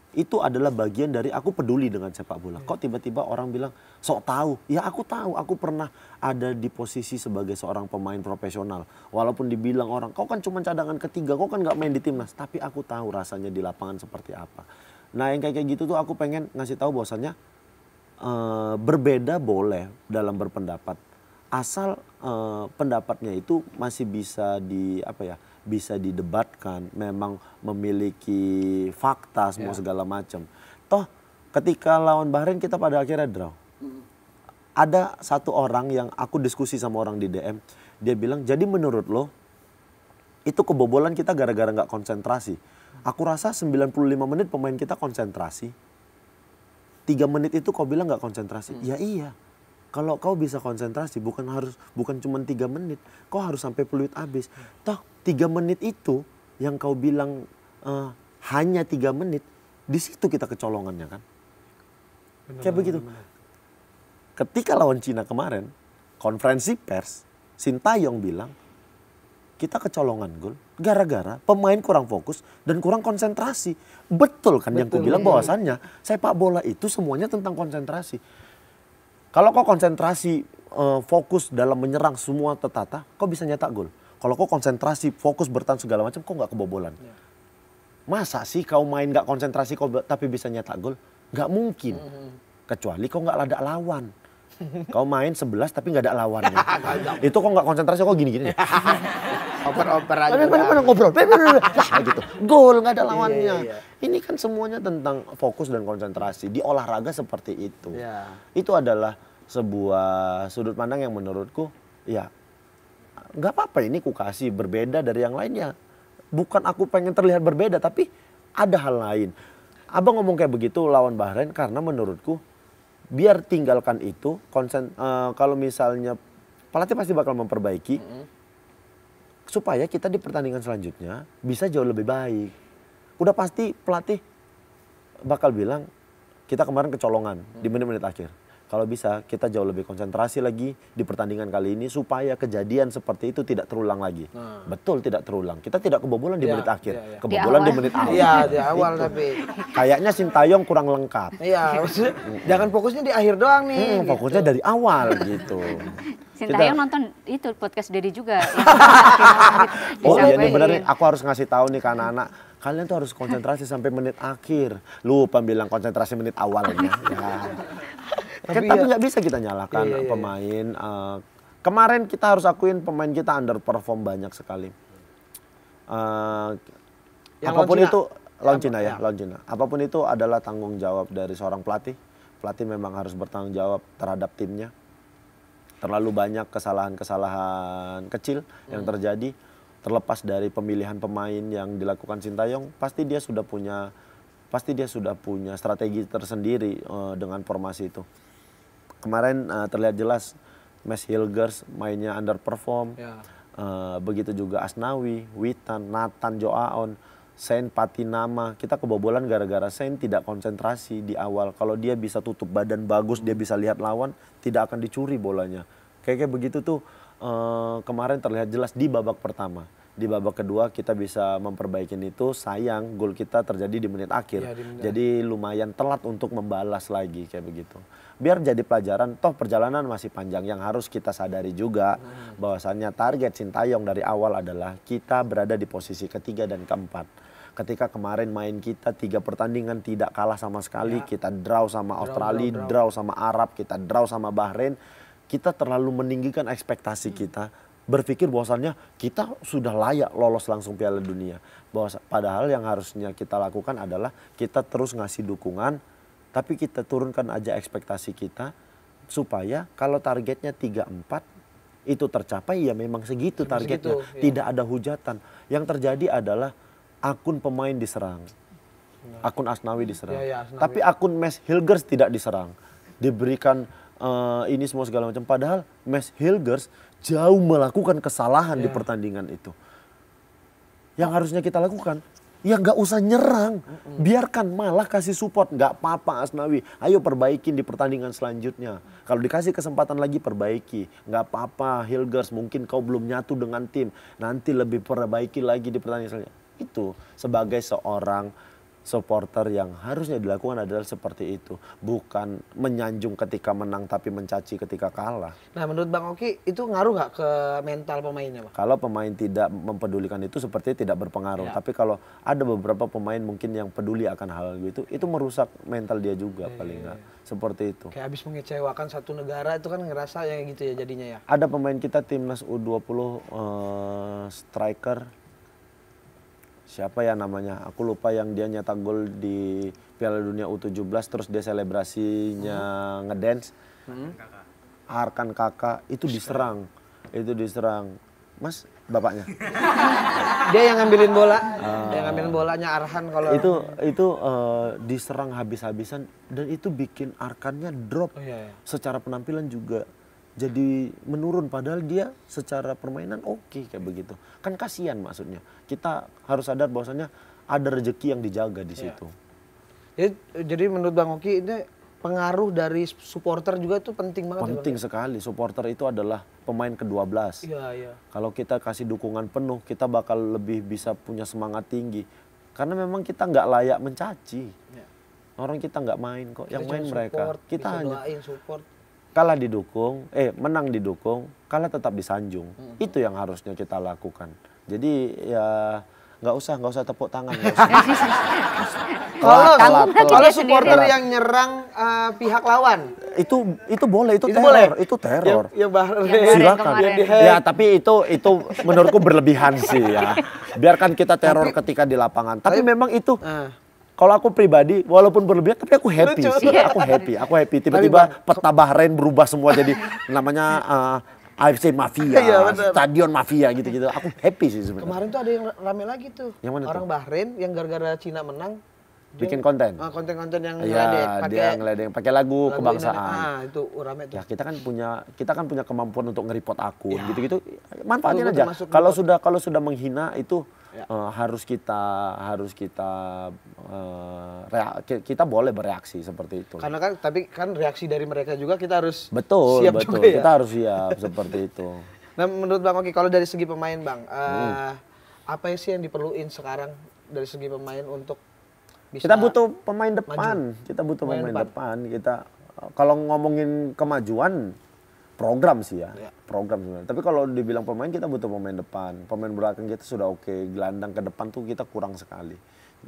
[SPEAKER 3] Itu adalah bagian dari aku peduli dengan sepak bola. Iya. Kok tiba-tiba orang bilang sok tahu? Ya aku tahu, aku pernah ada di posisi sebagai seorang pemain profesional. Walaupun dibilang orang, kau kan cuma cadangan ketiga, kau kan gak main di timnas. Tapi aku tahu rasanya di lapangan seperti apa Nah yang kayak -kaya gitu tuh aku pengen ngasih tahu bahwasannya uh, berbeda boleh dalam berpendapat asal uh, pendapatnya itu masih bisa di apa ya bisa didebatkan memang memiliki fakta semua yeah. segala macam toh ketika lawan Bahrain kita pada akhirnya draw ada satu orang yang aku diskusi sama orang di DM dia bilang jadi menurut lo itu kebobolan kita gara-gara nggak -gara konsentrasi Aku rasa 95 menit pemain kita konsentrasi. Tiga menit itu kau bilang nggak konsentrasi. Hmm. Ya iya. Kalau kau bisa konsentrasi bukan harus bukan cuma tiga menit. Kau harus sampai peluit habis. Hmm. Toh tiga menit itu yang kau bilang uh, hanya tiga menit. Di situ kita kecolongannya kan. Benar, Kayak begitu. Benar. Ketika lawan Cina kemarin konferensi pers Sintayong bilang kita kecolongan gol gara-gara pemain kurang fokus dan kurang konsentrasi. Betul kan Betul, yang ku bilang iya. bahwasannya sepak bola itu semuanya tentang konsentrasi. Kalau kau konsentrasi uh, fokus dalam menyerang semua tetata kau bisa nyetak gol. Kalau kau konsentrasi fokus bertahan segala macam, kau nggak kebobolan. Ya. Masa sih kau main nggak konsentrasi kau tapi bisa nyetak gol? Nggak mungkin. Mm -hmm. Kecuali kau nggak ada lawan. Kau main sebelas tapi nggak ada lawannya. itu kok nggak konsentrasi kok gini-gini. Ya? Oper-oper aja. mana mana ngobrol. nah, gitu. Gol nggak ada iya, lawannya. Iya, iya. Ini kan semuanya tentang fokus dan konsentrasi. Di olahraga seperti itu. Yeah. Itu adalah sebuah sudut pandang yang menurutku ya nggak apa-apa ini ku kasih berbeda dari yang lainnya. Bukan aku pengen terlihat berbeda tapi ada hal lain. Abang ngomong kayak begitu lawan Bahrain karena menurutku biar tinggalkan itu konsen uh, kalau misalnya pelatih pasti bakal memperbaiki mm -hmm. supaya kita di pertandingan selanjutnya bisa jauh lebih baik udah pasti pelatih bakal bilang kita kemarin kecolongan mm -hmm. di menit-menit akhir kalau bisa kita jauh lebih konsentrasi lagi di pertandingan kali ini supaya kejadian seperti itu tidak terulang lagi. Hmm. Betul tidak terulang. Kita tidak kebobolan di iya, menit akhir, ya, ya. kebobolan di, di menit akhir. Iya, di awal itu. tapi kayaknya Sintayong kurang lengkap. Iya, jangan fokusnya di akhir doang nih. Hmm, gitu. fokusnya dari awal gitu.
[SPEAKER 1] Sintayong nonton itu podcast Dedi juga. Iya. oh iya ini benar nih,
[SPEAKER 3] aku harus ngasih tahu nih ke anak-anak kalian tuh harus konsentrasi sampai menit akhir. Lupa bilang konsentrasi menit awalnya. ya
[SPEAKER 1] tapi kan iya. nggak ya, bisa
[SPEAKER 3] kita nyalakan iya, iya, iya. pemain. Uh, kemarin kita harus akuin pemain kita underperform banyak sekali. Uh, yang apapun itu launching Cina ya, ya. launching. Apapun itu adalah tanggung jawab dari seorang pelatih. Pelatih memang harus bertanggung jawab terhadap timnya. Terlalu banyak kesalahan-kesalahan kecil yang hmm. terjadi terlepas dari pemilihan pemain yang dilakukan Sintayong, pasti dia sudah punya pasti dia sudah punya strategi tersendiri uh, dengan formasi itu kemarin uh, terlihat jelas Mas Hilgers mainnya underperform. Ya. Uh, begitu juga Asnawi, Witan, Nathan Joaon, Sen pati nama. Kita kebobolan gara-gara Sen tidak konsentrasi di awal. Kalau dia bisa tutup badan bagus, dia bisa lihat lawan, tidak akan dicuri bolanya. Kayak kayak begitu tuh uh, kemarin terlihat jelas di babak pertama di babak kedua kita bisa memperbaiki itu sayang gol kita terjadi di menit akhir ya, di jadi lumayan telat untuk membalas lagi kayak begitu biar jadi pelajaran toh perjalanan masih panjang yang harus kita sadari juga hmm. bahwasannya target sintayong dari awal adalah kita berada di posisi ketiga dan keempat ketika kemarin main kita tiga pertandingan tidak kalah sama sekali ya. kita draw sama draw, Australia draw, draw. draw sama Arab kita draw sama Bahrain kita terlalu meninggikan ekspektasi hmm. kita berpikir bahwasannya kita sudah layak lolos langsung Piala Dunia. Bahwa padahal yang harusnya kita lakukan adalah kita terus ngasih dukungan, tapi kita turunkan aja ekspektasi kita supaya kalau targetnya 3-4 itu tercapai ya memang segitu memang targetnya, segitu, iya. tidak ada hujatan. Yang terjadi adalah akun pemain diserang. Akun Asnawi diserang. Ya, ya, Asnawi. Tapi akun Mes Hilgers tidak diserang. Diberikan uh, ini semua segala macam padahal Mes Hilgers jauh melakukan kesalahan yeah. di iya. pertandingan itu. Yang harusnya kita lakukan, ya nggak usah nyerang, mm-hmm. biarkan malah kasih support, nggak apa-apa Asnawi, ayo perbaikin di pertandingan selanjutnya. Kalau dikasih kesempatan lagi perbaiki, nggak apa-apa Hilgers, mungkin kau belum nyatu dengan tim, nanti lebih perbaiki lagi di pertandingan selanjutnya. Itu sebagai seorang supporter yang harusnya dilakukan adalah seperti itu, bukan menyanjung ketika menang tapi mencaci ketika kalah.
[SPEAKER 2] Nah, menurut Bang Oki itu ngaruh nggak ke mental pemainnya, Bang?
[SPEAKER 3] Kalau pemain tidak mempedulikan itu seperti tidak berpengaruh, ya. tapi kalau ada beberapa pemain mungkin yang peduli akan hal itu, itu merusak mental dia juga ya, paling iya, nggak. Ya, ya. Seperti itu.
[SPEAKER 2] Kayak habis mengecewakan satu negara itu kan ngerasa yang gitu ya jadinya ya.
[SPEAKER 3] Ada pemain kita timnas U20 uh, eh, striker siapa ya namanya aku lupa yang dia nyetak gol di Piala Dunia U17 terus dia selebrasinya hmm. ngedance hmm. Arkan kakak itu diserang itu diserang Mas bapaknya dia yang ngambilin bola uh, dia yang ngambilin
[SPEAKER 2] bolanya Arhan kalau itu
[SPEAKER 3] itu uh, diserang habis-habisan dan itu bikin Arkannya drop oh, iya, iya. secara penampilan juga jadi menurun padahal dia secara permainan oke okay, kayak begitu kan kasihan maksudnya kita harus sadar bahwasanya ada rezeki yang dijaga di iya. situ ya. jadi, jadi menurut bang Oki ini pengaruh dari supporter juga itu penting banget ya, penting ya, sekali supporter itu adalah pemain ke-12 iya iya kalau kita kasih dukungan penuh kita bakal lebih bisa punya semangat tinggi karena memang kita nggak layak mencaci ya. orang kita nggak main kok kita yang main support, mereka kita hanya support kalah didukung, eh menang didukung, kalah tetap disanjung. Hmm. Itu yang harusnya kita lakukan. Jadi ya nggak usah nggak usah tepuk tangan. Kalau kalau supporter yang
[SPEAKER 2] nyerang uh, pihak lawan
[SPEAKER 3] itu itu boleh itu, itu teror boleh. itu ya, teror. Ya, ya silakan. Ya tapi itu itu menurutku berlebihan sih ya. Biarkan kita teror tapi, ketika di lapangan. Tapi, tapi memang itu. Uh kalau aku pribadi walaupun berlebihan tapi aku happy Lucu. sih. Iya, aku happy, aku happy. Tiba-tiba peta Bahrain berubah semua jadi namanya uh, eh, AFC Mafia, iya, Stadion Mafia gitu-gitu. Aku happy sih sebenarnya.
[SPEAKER 2] Kemarin tuh ada yang rame lagi tuh. Yang mana Orang tuh? Bahrain yang gara-gara Cina menang
[SPEAKER 3] bikin konten. Ah,
[SPEAKER 2] konten-konten yang ya, ngeledek,
[SPEAKER 3] pakai pakai lagu, lagu kebangsaan. Ah,
[SPEAKER 2] itu urame tuh. Ya, kita
[SPEAKER 3] kan punya kita kan punya kemampuan untuk ngeripot akun ya. gitu-gitu. Manfaatin aja. Kalau sudah kalau sudah menghina itu ya. uh, harus kita harus kita uh, rea- kita boleh bereaksi seperti itu. Karena
[SPEAKER 2] kan tapi kan reaksi dari mereka juga kita harus betul, siap betul. juga ya. Kita
[SPEAKER 3] harus siap seperti itu.
[SPEAKER 2] Nah, menurut Bang Oki kalau dari segi pemain, Bang, uh, hmm. apa sih yang diperluin sekarang dari segi pemain untuk
[SPEAKER 3] bisa kita butuh pemain depan, maju. kita butuh pemain, pemain depan. depan. Kita eh, kalau ngomongin kemajuan program sih ya, ya. program sebenarnya. Tapi kalau dibilang pemain kita butuh pemain depan, pemain belakang kita sudah oke, gelandang ke depan tuh kita kurang sekali.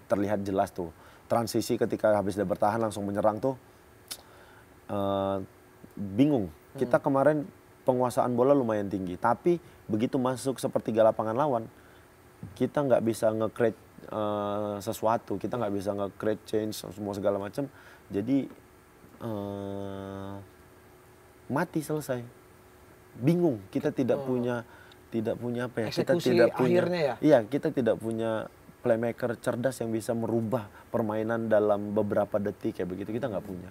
[SPEAKER 3] Terlihat jelas tuh transisi ketika habis dia bertahan langsung menyerang tuh uh, bingung. Hmm. Kita hmm. kemarin penguasaan bola lumayan tinggi, tapi begitu masuk sepertiga lapangan lawan kita nggak bisa nge-create uh, sesuatu kita nggak bisa nge create change semua segala macam jadi uh, mati selesai bingung kita tidak oh. punya tidak punya apa ya Eksekusi kita tidak punya ya? iya kita tidak punya playmaker cerdas yang bisa merubah permainan dalam beberapa detik kayak begitu kita nggak punya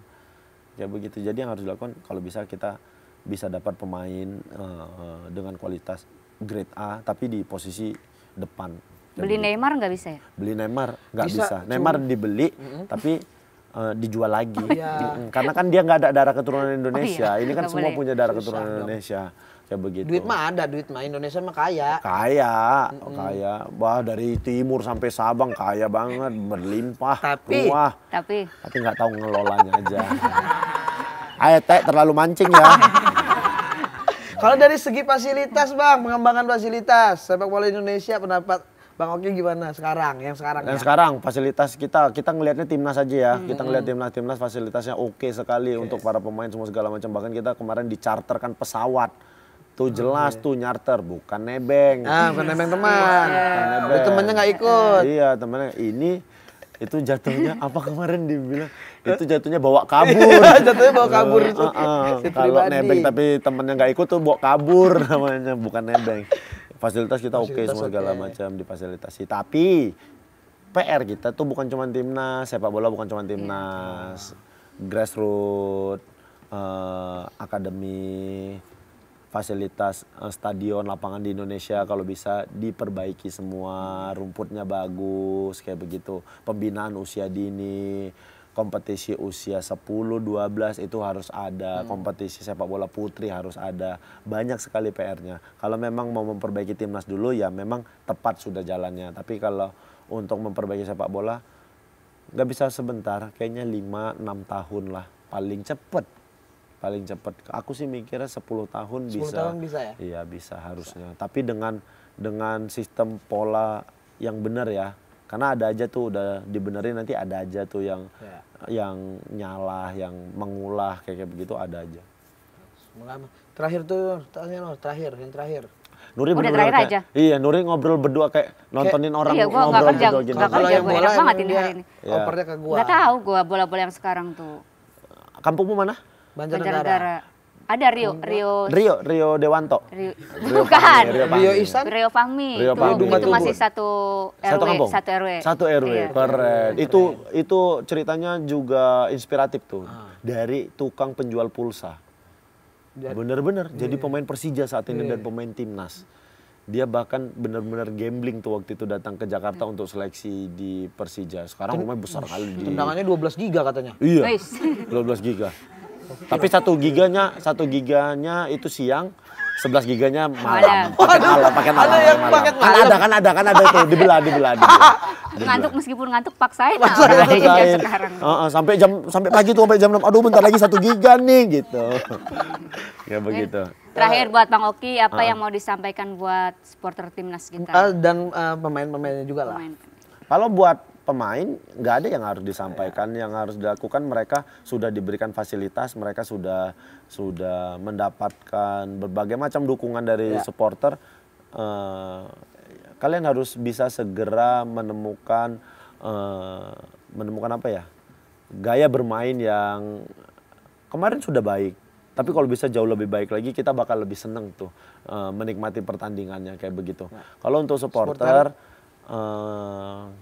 [SPEAKER 3] ya begitu jadi yang harus dilakukan kalau bisa kita bisa dapat pemain uh, dengan kualitas grade A tapi di posisi depan Beli
[SPEAKER 1] Neymar nggak bisa ya?
[SPEAKER 3] Beli Neymar nggak bisa. bisa. Neymar dibeli mm -hmm. tapi uh, dijual lagi. Yeah. Karena kan dia nggak ada darah keturunan Indonesia. Oh, iya. Ini kan gak semua boleh. punya darah keturunan Susah, Indonesia. Kayak begitu. Duit mah ada, duit mah Indonesia mah kaya. Oh, kaya, mm -hmm. kaya. Wah dari timur sampai Sabang kaya banget, berlimpah, tapi, rumah. Tapi, tapi nggak tahu ngelolanya aja. Ayo teh terlalu mancing ya.
[SPEAKER 2] Kalau dari segi fasilitas bang, pengembangan fasilitas sepak bola Indonesia pendapat Bang Oki gimana sekarang? Yang sekarang Yang ya?
[SPEAKER 3] sekarang fasilitas kita kita ngelihatnya timnas aja ya. Hmm. Kita hmm. ngelihat timnas timnas fasilitasnya oke okay sekali okay. untuk para pemain semua segala macam. Bahkan kita kemarin dicarterkan pesawat tuh hmm, jelas iya. tuh nyarter bukan nebeng ah bukan nebeng iya, teman yeah. nebeng. Oh, temannya nggak ikut iya temannya ini itu jatuhnya apa kemarin dibilang itu jatuhnya bawa kabur iya, jatuhnya bawa kabur itu uh, uh, kalau nebeng tapi temennya nggak ikut tuh bawa kabur namanya bukan nebeng Fasilitas kita oke okay, semua okay. segala macam difasilitasi. Tapi PR kita tuh bukan cuma timnas, sepak bola bukan cuma iya. timnas, hmm. grassroots, uh, eh, akademi, fasilitas uh, stadion, lapangan di Indonesia kalau bisa diperbaiki semua, rumputnya bagus kayak begitu, pembinaan usia dini kompetisi usia 10, 12 itu harus ada, hmm. kompetisi sepak bola putri harus ada. Banyak sekali PR-nya. Kalau memang mau memperbaiki timnas dulu ya memang tepat sudah jalannya. Tapi kalau untuk memperbaiki sepak bola nggak bisa sebentar, kayaknya 5 6 tahun lah paling cepet paling cepat. Aku sih mikirnya 10 tahun 10 bisa. 10 tahun bisa ya? Iya, bisa harusnya. Bisa. Tapi dengan dengan sistem pola yang benar ya karena ada aja tuh udah dibenerin nanti ada aja tuh yang ya. yang nyalah yang mengulah kayak, kayak begitu ada aja terakhir tuh
[SPEAKER 1] tanya lo
[SPEAKER 2] terakhir yang terakhir
[SPEAKER 1] Nuri Udah terakhir kayak, aja.
[SPEAKER 3] Iya, Nuri ngobrol berdua kayak nontonin kayak, orang iya, gua ngobrol kerja, berdua gini. Gak yang gue enak banget ini hari ini. Ya.
[SPEAKER 2] gua. Gak
[SPEAKER 1] tahu gua bola-bola yang sekarang tuh.
[SPEAKER 3] Kampungmu mana? Banjarnegara. Banjarnegara.
[SPEAKER 1] Ada Rio, Rio. Rio,
[SPEAKER 3] Rio Dewanto. Rio, Rio bukan. Rio, Rio Isan.
[SPEAKER 1] Rio Fahmi. Rio Fahmi. Itu, itu masih satu
[SPEAKER 3] RW. Satu, kampung. satu RW. Satu RW. Iya. Keren. Itu itu ceritanya juga inspiratif tuh. Ah. Dari tukang penjual pulsa. Bener-bener. Jadi iya. pemain Persija saat ini ya. dan pemain timnas. Dia bahkan benar-benar gambling tuh waktu itu datang ke Jakarta hmm. untuk seleksi di Persija. Sekarang rumahnya besar kali. Tendangannya
[SPEAKER 2] dua 12 giga katanya. Iya.
[SPEAKER 3] 12 giga. Tapi satu giganya, satu giganya itu siang, sebelas giganya malam. pakai malam, pakai malam. Ada yang malam. Kan ada kan ada kan ada tuh dibelah dibelah. Ngantuk
[SPEAKER 1] meskipun ngantuk paksain. Paksain. paksain. Sekarang.
[SPEAKER 3] Uh, sampai jam sampai pagi tuh sampai jam 6. Aduh bentar lagi satu giga nih gitu. ya begitu. Eh,
[SPEAKER 1] terakhir buat Bang Oki apa yang mau disampaikan buat supporter timnas kita? Eh,
[SPEAKER 3] dan eh, pemain-pemainnya juga lah. Kalau buat pemain nggak ada yang harus iya. disampaikan, yang harus dilakukan mereka sudah diberikan fasilitas, mereka sudah sudah mendapatkan berbagai macam dukungan dari ya. supporter. Uh, kalian harus bisa segera menemukan uh, menemukan apa ya gaya bermain yang kemarin sudah baik, tapi kalau bisa jauh lebih baik lagi kita bakal lebih seneng tuh uh, menikmati pertandingannya kayak begitu. Nah. Kalau untuk supporter, supporter.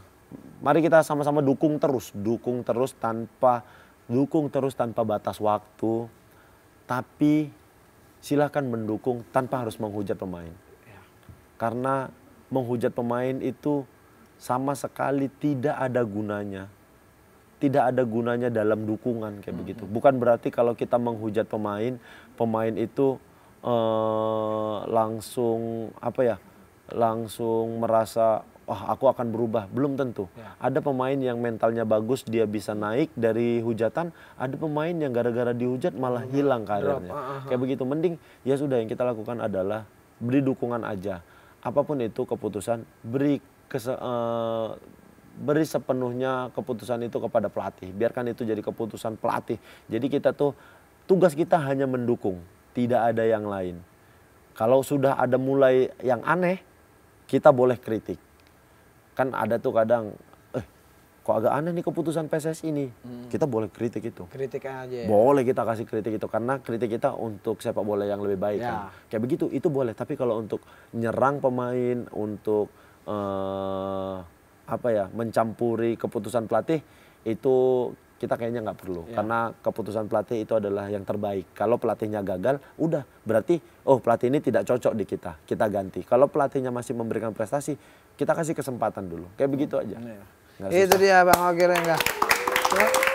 [SPEAKER 3] Mari kita sama-sama dukung terus, dukung terus tanpa dukung terus tanpa batas waktu. Tapi silahkan mendukung tanpa harus menghujat pemain. Ya. Karena menghujat pemain itu sama sekali tidak ada gunanya. Tidak ada gunanya dalam dukungan kayak -hmm. begitu. Bukan berarti kalau kita menghujat pemain, pemain itu eh, langsung apa ya? langsung merasa wah oh, aku akan berubah belum tentu ya. ada pemain yang mentalnya bagus dia bisa naik dari hujatan ada pemain yang gara-gara dihujat malah hmm. hilang karirnya ah, ah, ah. kayak begitu mending ya sudah yang kita lakukan adalah beri dukungan aja apapun itu keputusan beri kese, uh, beri sepenuhnya keputusan itu kepada pelatih biarkan itu jadi keputusan pelatih jadi kita tuh tugas kita hanya mendukung tidak ada yang lain kalau sudah ada mulai yang aneh kita boleh kritik kan ada tuh kadang eh kok agak aneh nih keputusan PSSI ini. Hmm. Kita boleh kritik itu.
[SPEAKER 2] Kritik aja. Ya? Boleh
[SPEAKER 3] kita kasih kritik itu karena kritik kita untuk sepak bola yang lebih baik ya. kan. Kayak begitu itu boleh, tapi kalau untuk nyerang pemain untuk uh, apa ya, mencampuri keputusan pelatih itu kita kayaknya nggak perlu ya. karena keputusan pelatih itu adalah yang terbaik. Kalau pelatihnya gagal, udah berarti oh pelatih ini tidak cocok di kita, kita ganti. Kalau pelatihnya masih memberikan prestasi, kita kasih kesempatan dulu. Kayak begitu aja. Ya. Itu
[SPEAKER 2] dia Bang Oki Rengga.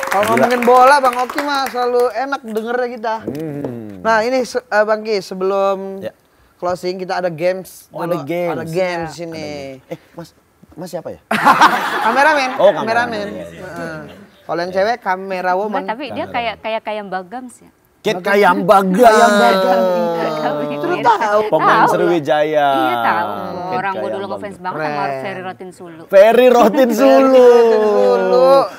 [SPEAKER 2] Kalau ngomongin bola Bang Oki mah selalu enak dengernya kita.
[SPEAKER 4] Hmm.
[SPEAKER 2] Nah, ini uh, Bang Ki sebelum ya. closing kita ada games. Oh, ada games. Ada games ya. ini. Ada games. Eh, Mas Mas siapa ya?
[SPEAKER 1] kameramen. Oh, kameramen. kameramen. Ya, ya. Uh.
[SPEAKER 2] Kalau yang cewek kamera woman. tapi dia
[SPEAKER 1] kayak kayak kayak Bagam sih.
[SPEAKER 3] Ket Kayambaga. Kayambaga. Terus tahu. Pemain Sriwijaya. Iya tahu. Orang gue
[SPEAKER 1] dulu ngefans banget sama Ferry Rotin Sulu.
[SPEAKER 3] Ferry Rotin Sulu.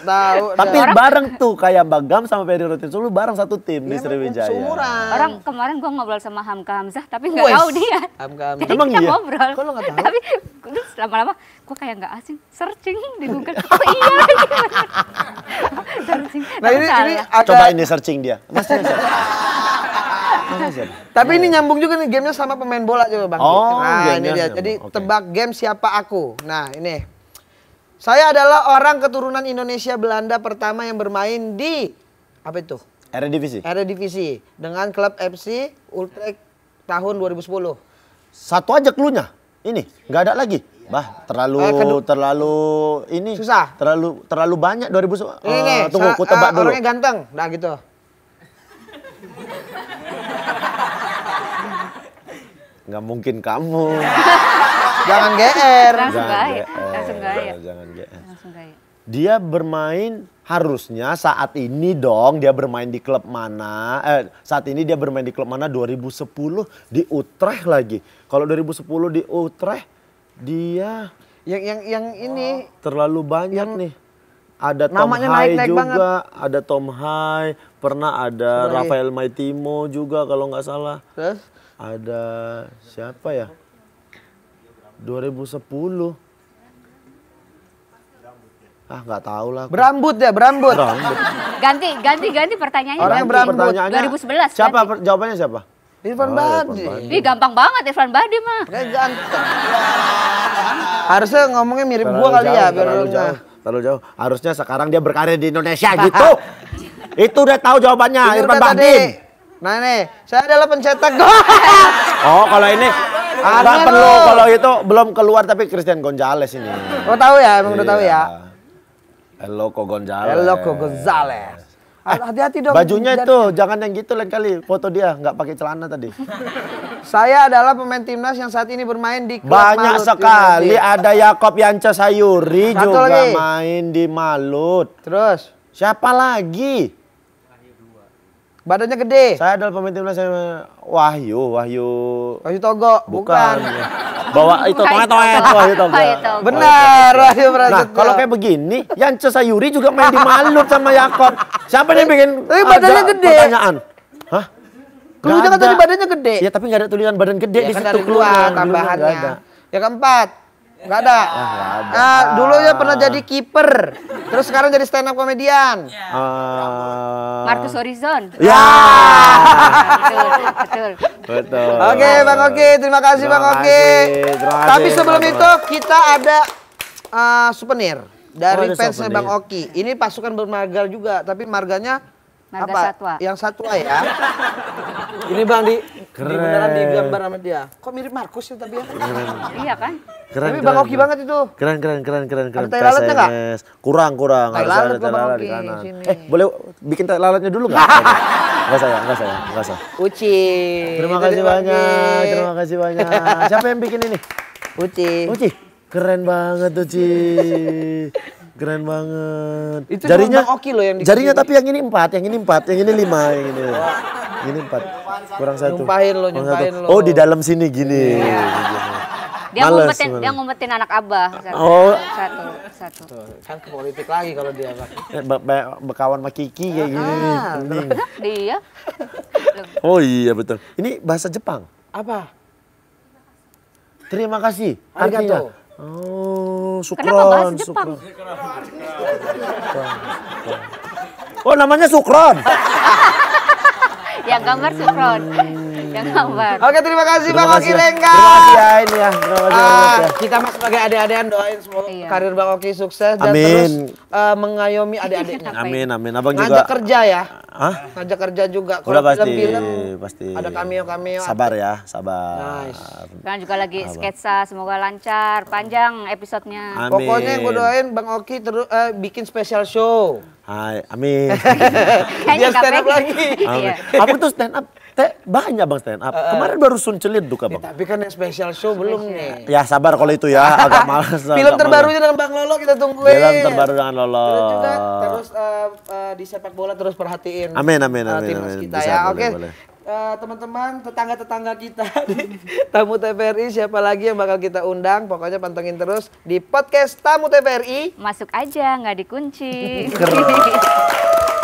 [SPEAKER 1] Tahu. Tapi bareng
[SPEAKER 3] tuh kayak Bagam sama Ferry Rotin Sulu bareng satu tim di iya, Sriwijaya.
[SPEAKER 1] Orang kemarin gue ngobrol sama Hamka Hamzah tapi nggak tahu dia. Hamka Hamzah. Emang iya. Ngobrol. Kok lo nggak tahu? Tapi terus lama-lama gue kayak nggak asing searching di Google. Oh iya. Searching.
[SPEAKER 2] Iya. Nah ini ini coba ini searching dia. Masih tapi ini nyambung juga nih gamenya sama pemain bola juga Bang. Oh, nah, ini dia. Jadi okay. tebak game siapa aku. Nah, ini. Saya adalah orang keturunan Indonesia Belanda pertama yang bermain di apa itu? Eredivisie. Eredivisie dengan klub FC Utrecht tahun 2010.
[SPEAKER 3] Satu aja klunya. Ini nggak ada lagi. Bah, terlalu eh, terlalu ini susah. Terlalu terlalu banyak 2010. ini, uh, tunggu aku tebak uh, dulu. Orangnya ganteng. Nah gitu. Nggak mungkin kamu. jangan GR. Langsung gaya. Langsung gaya. Jangan GR. Langsung gaya. Dia bermain harusnya saat ini dong dia bermain di klub mana eh saat ini dia bermain di klub mana 2010 di Utrecht lagi. Kalau 2010 di Utrecht dia yang yang yang ini terlalu banyak nih. Ada Tom Hai juga, banget. ada Tom Hai, pernah ada Sebenarnya. Rafael Maitimo juga kalau nggak salah. Terus? Ada siapa ya? 2010. Ah nggak tahu lah. Berambut ya berambut.
[SPEAKER 1] Ganti ganti ganti pertanyaannya. Orang yang berambut. Pertanyaannya,
[SPEAKER 3] 2011. Siapa per, jawabannya siapa?
[SPEAKER 1] Irfan oh, Badi. Ih gampang banget Irfan Badi mah.
[SPEAKER 3] Harusnya ngomongnya mirip terlalu gua kali ya, jauh, ya biar terlalu jauh. Nah. Terlalu jauh. Harusnya sekarang dia berkarya di Indonesia gitu. Itu udah tahu jawabannya, Irfan Bahdim.
[SPEAKER 2] Nah ini, saya adalah pencetak gol.
[SPEAKER 3] oh, kalau ini ada perlu kalau itu belum keluar tapi Christian Gonzales ini. Lo tahu ya, emang udah tahu iya. ya. Hello Ko Gonzales. Hello Ko Gonzales.
[SPEAKER 2] Hati-hati ah, dong. Bajunya itu
[SPEAKER 3] jangan yang gitu lain kali. Foto dia nggak pakai celana tadi.
[SPEAKER 2] Saya adalah pemain timnas yang saat ini bermain di klub Banyak Malut sekali.
[SPEAKER 3] Ada Yakob Yance Sayuri Satu juga lagi. main di Malut. Terus siapa lagi? Badannya gede. Saya adalah pemain timnas saya Wahyu, Wahyu. Wahyu Togo. Bukan. Bukan. Bawa itu Wahyu Togo. Wahyu Togo. Benar, Wahyu Prasetyo. Nah, kalau kayak begini, Yance Sayuri juga main di Malut sama Yakob. Siapa nih bikin Tapi badannya gede. Pertanyaan. Hah? Keluarnya kan tadi badannya gede. Ya, tapi nggak ada tulisan badan gede ya, di kan situ keluar tambahannya.
[SPEAKER 2] Yang keempat, Enggak ada.
[SPEAKER 3] Oh, ada. Ah,
[SPEAKER 2] ah dulu ya pernah jadi kiper. Terus sekarang jadi stand up komedian. Ya. Uh...
[SPEAKER 1] Ah. Markus Horizon.
[SPEAKER 4] Ya. ya. betul, betul. Betul. Oke,
[SPEAKER 2] okay, Bang Oki, terima kasih terima Bang Oki. Tapi sebelum terima. itu
[SPEAKER 1] kita ada
[SPEAKER 2] uh, souvenir dari oh, fansnya Bang Oki. Ini pasukan bermargal juga, tapi marganya Marga apa? satwa. Yang satwa ya. Ini Bang di keren. di beneran digambar sama dia. Kok mirip Markus ya tapi ya? Keren. iya kan? Keren, iya kan? tapi Bang keren, Oki
[SPEAKER 3] banget itu. Keren keren keren keren keren. Ada lalatnya gak? Kurang kurang. Tai lalat tuh Bang Oki. Sini. Eh, boleh bikin tai lalatnya dulu gak? Enggak saya, enggak saya, enggak saya. Uci. Terima kasih banyak, terima kasih banyak. Siapa yang bikin ini? Uci. Uci. Keren banget Uci. Keren banget. Itu jarinya Oki loh yang Jarinya tapi yang ini empat, yang ini empat, yang ini lima, yang ini. Yang ini empat. Kurang satu. Nyumpahin lo, nyumpahin lo. Oh, di dalam sini gini. Iya. Dia Males, ngumpetin, dia
[SPEAKER 1] ngumpetin anak Abah satu. Oh. Satu, satu. Tuh, kan ke politik lagi kalau dia, Pak.
[SPEAKER 3] Eh, be be bekawan sama Kiki kayak gini. Ah, dia. oh iya betul. Ini bahasa Jepang. Apa? Terima kasih. Artinya. Oh, Sukron. Kenapa bahasa Jepang? Sukron. Sukron. Oh, namanya Sukron.
[SPEAKER 1] yang gambar Supron yang gambar oke terima kasih
[SPEAKER 3] Bang Oki Lengka
[SPEAKER 2] terima kasih ya ini ya terima kasih uh, kita mas sebagai adik-adikan
[SPEAKER 1] doain semoga iya.
[SPEAKER 2] karir Bang Oki sukses dan amin. terus uh, mengayomi adik-adiknya
[SPEAKER 3] amin amin abang ngajak juga ngajak kerja ya Hah?
[SPEAKER 1] ngajak kerja juga
[SPEAKER 3] kalau pasti film, pasti ada cameo cameo sabar ya sabar nice.
[SPEAKER 1] kan juga lagi Abang. sketsa semoga lancar panjang episodenya pokoknya yang gue doain Bang Oki terus uh, bikin special show
[SPEAKER 3] Hai, amin.
[SPEAKER 2] Dia stand up lagi. Iya.
[SPEAKER 3] Amin. Aku tuh stand up, teh banyak bang stand up. Eh, eh. Kemarin baru Sun Celit duka ya, bang. Ya,
[SPEAKER 2] tapi kan yang special show belum nih.
[SPEAKER 3] Ya sabar kalau itu ya, agak malas. Film terbarunya dengan
[SPEAKER 2] Bang Lolo kita tungguin. Film terbaru
[SPEAKER 3] dengan Lolo. Terus juga terus
[SPEAKER 2] uh, uh, di sepak bola terus perhatiin. Amin, amin, amin. Uh, timnas amin, kita ya, oke. Okay. Eh, teman-teman uh, tetangga-tetangga kita tamu TVRI siapa lagi yang bakal kita undang pokoknya pantengin terus di podcast
[SPEAKER 1] tamu TVRI masuk aja nggak dikunci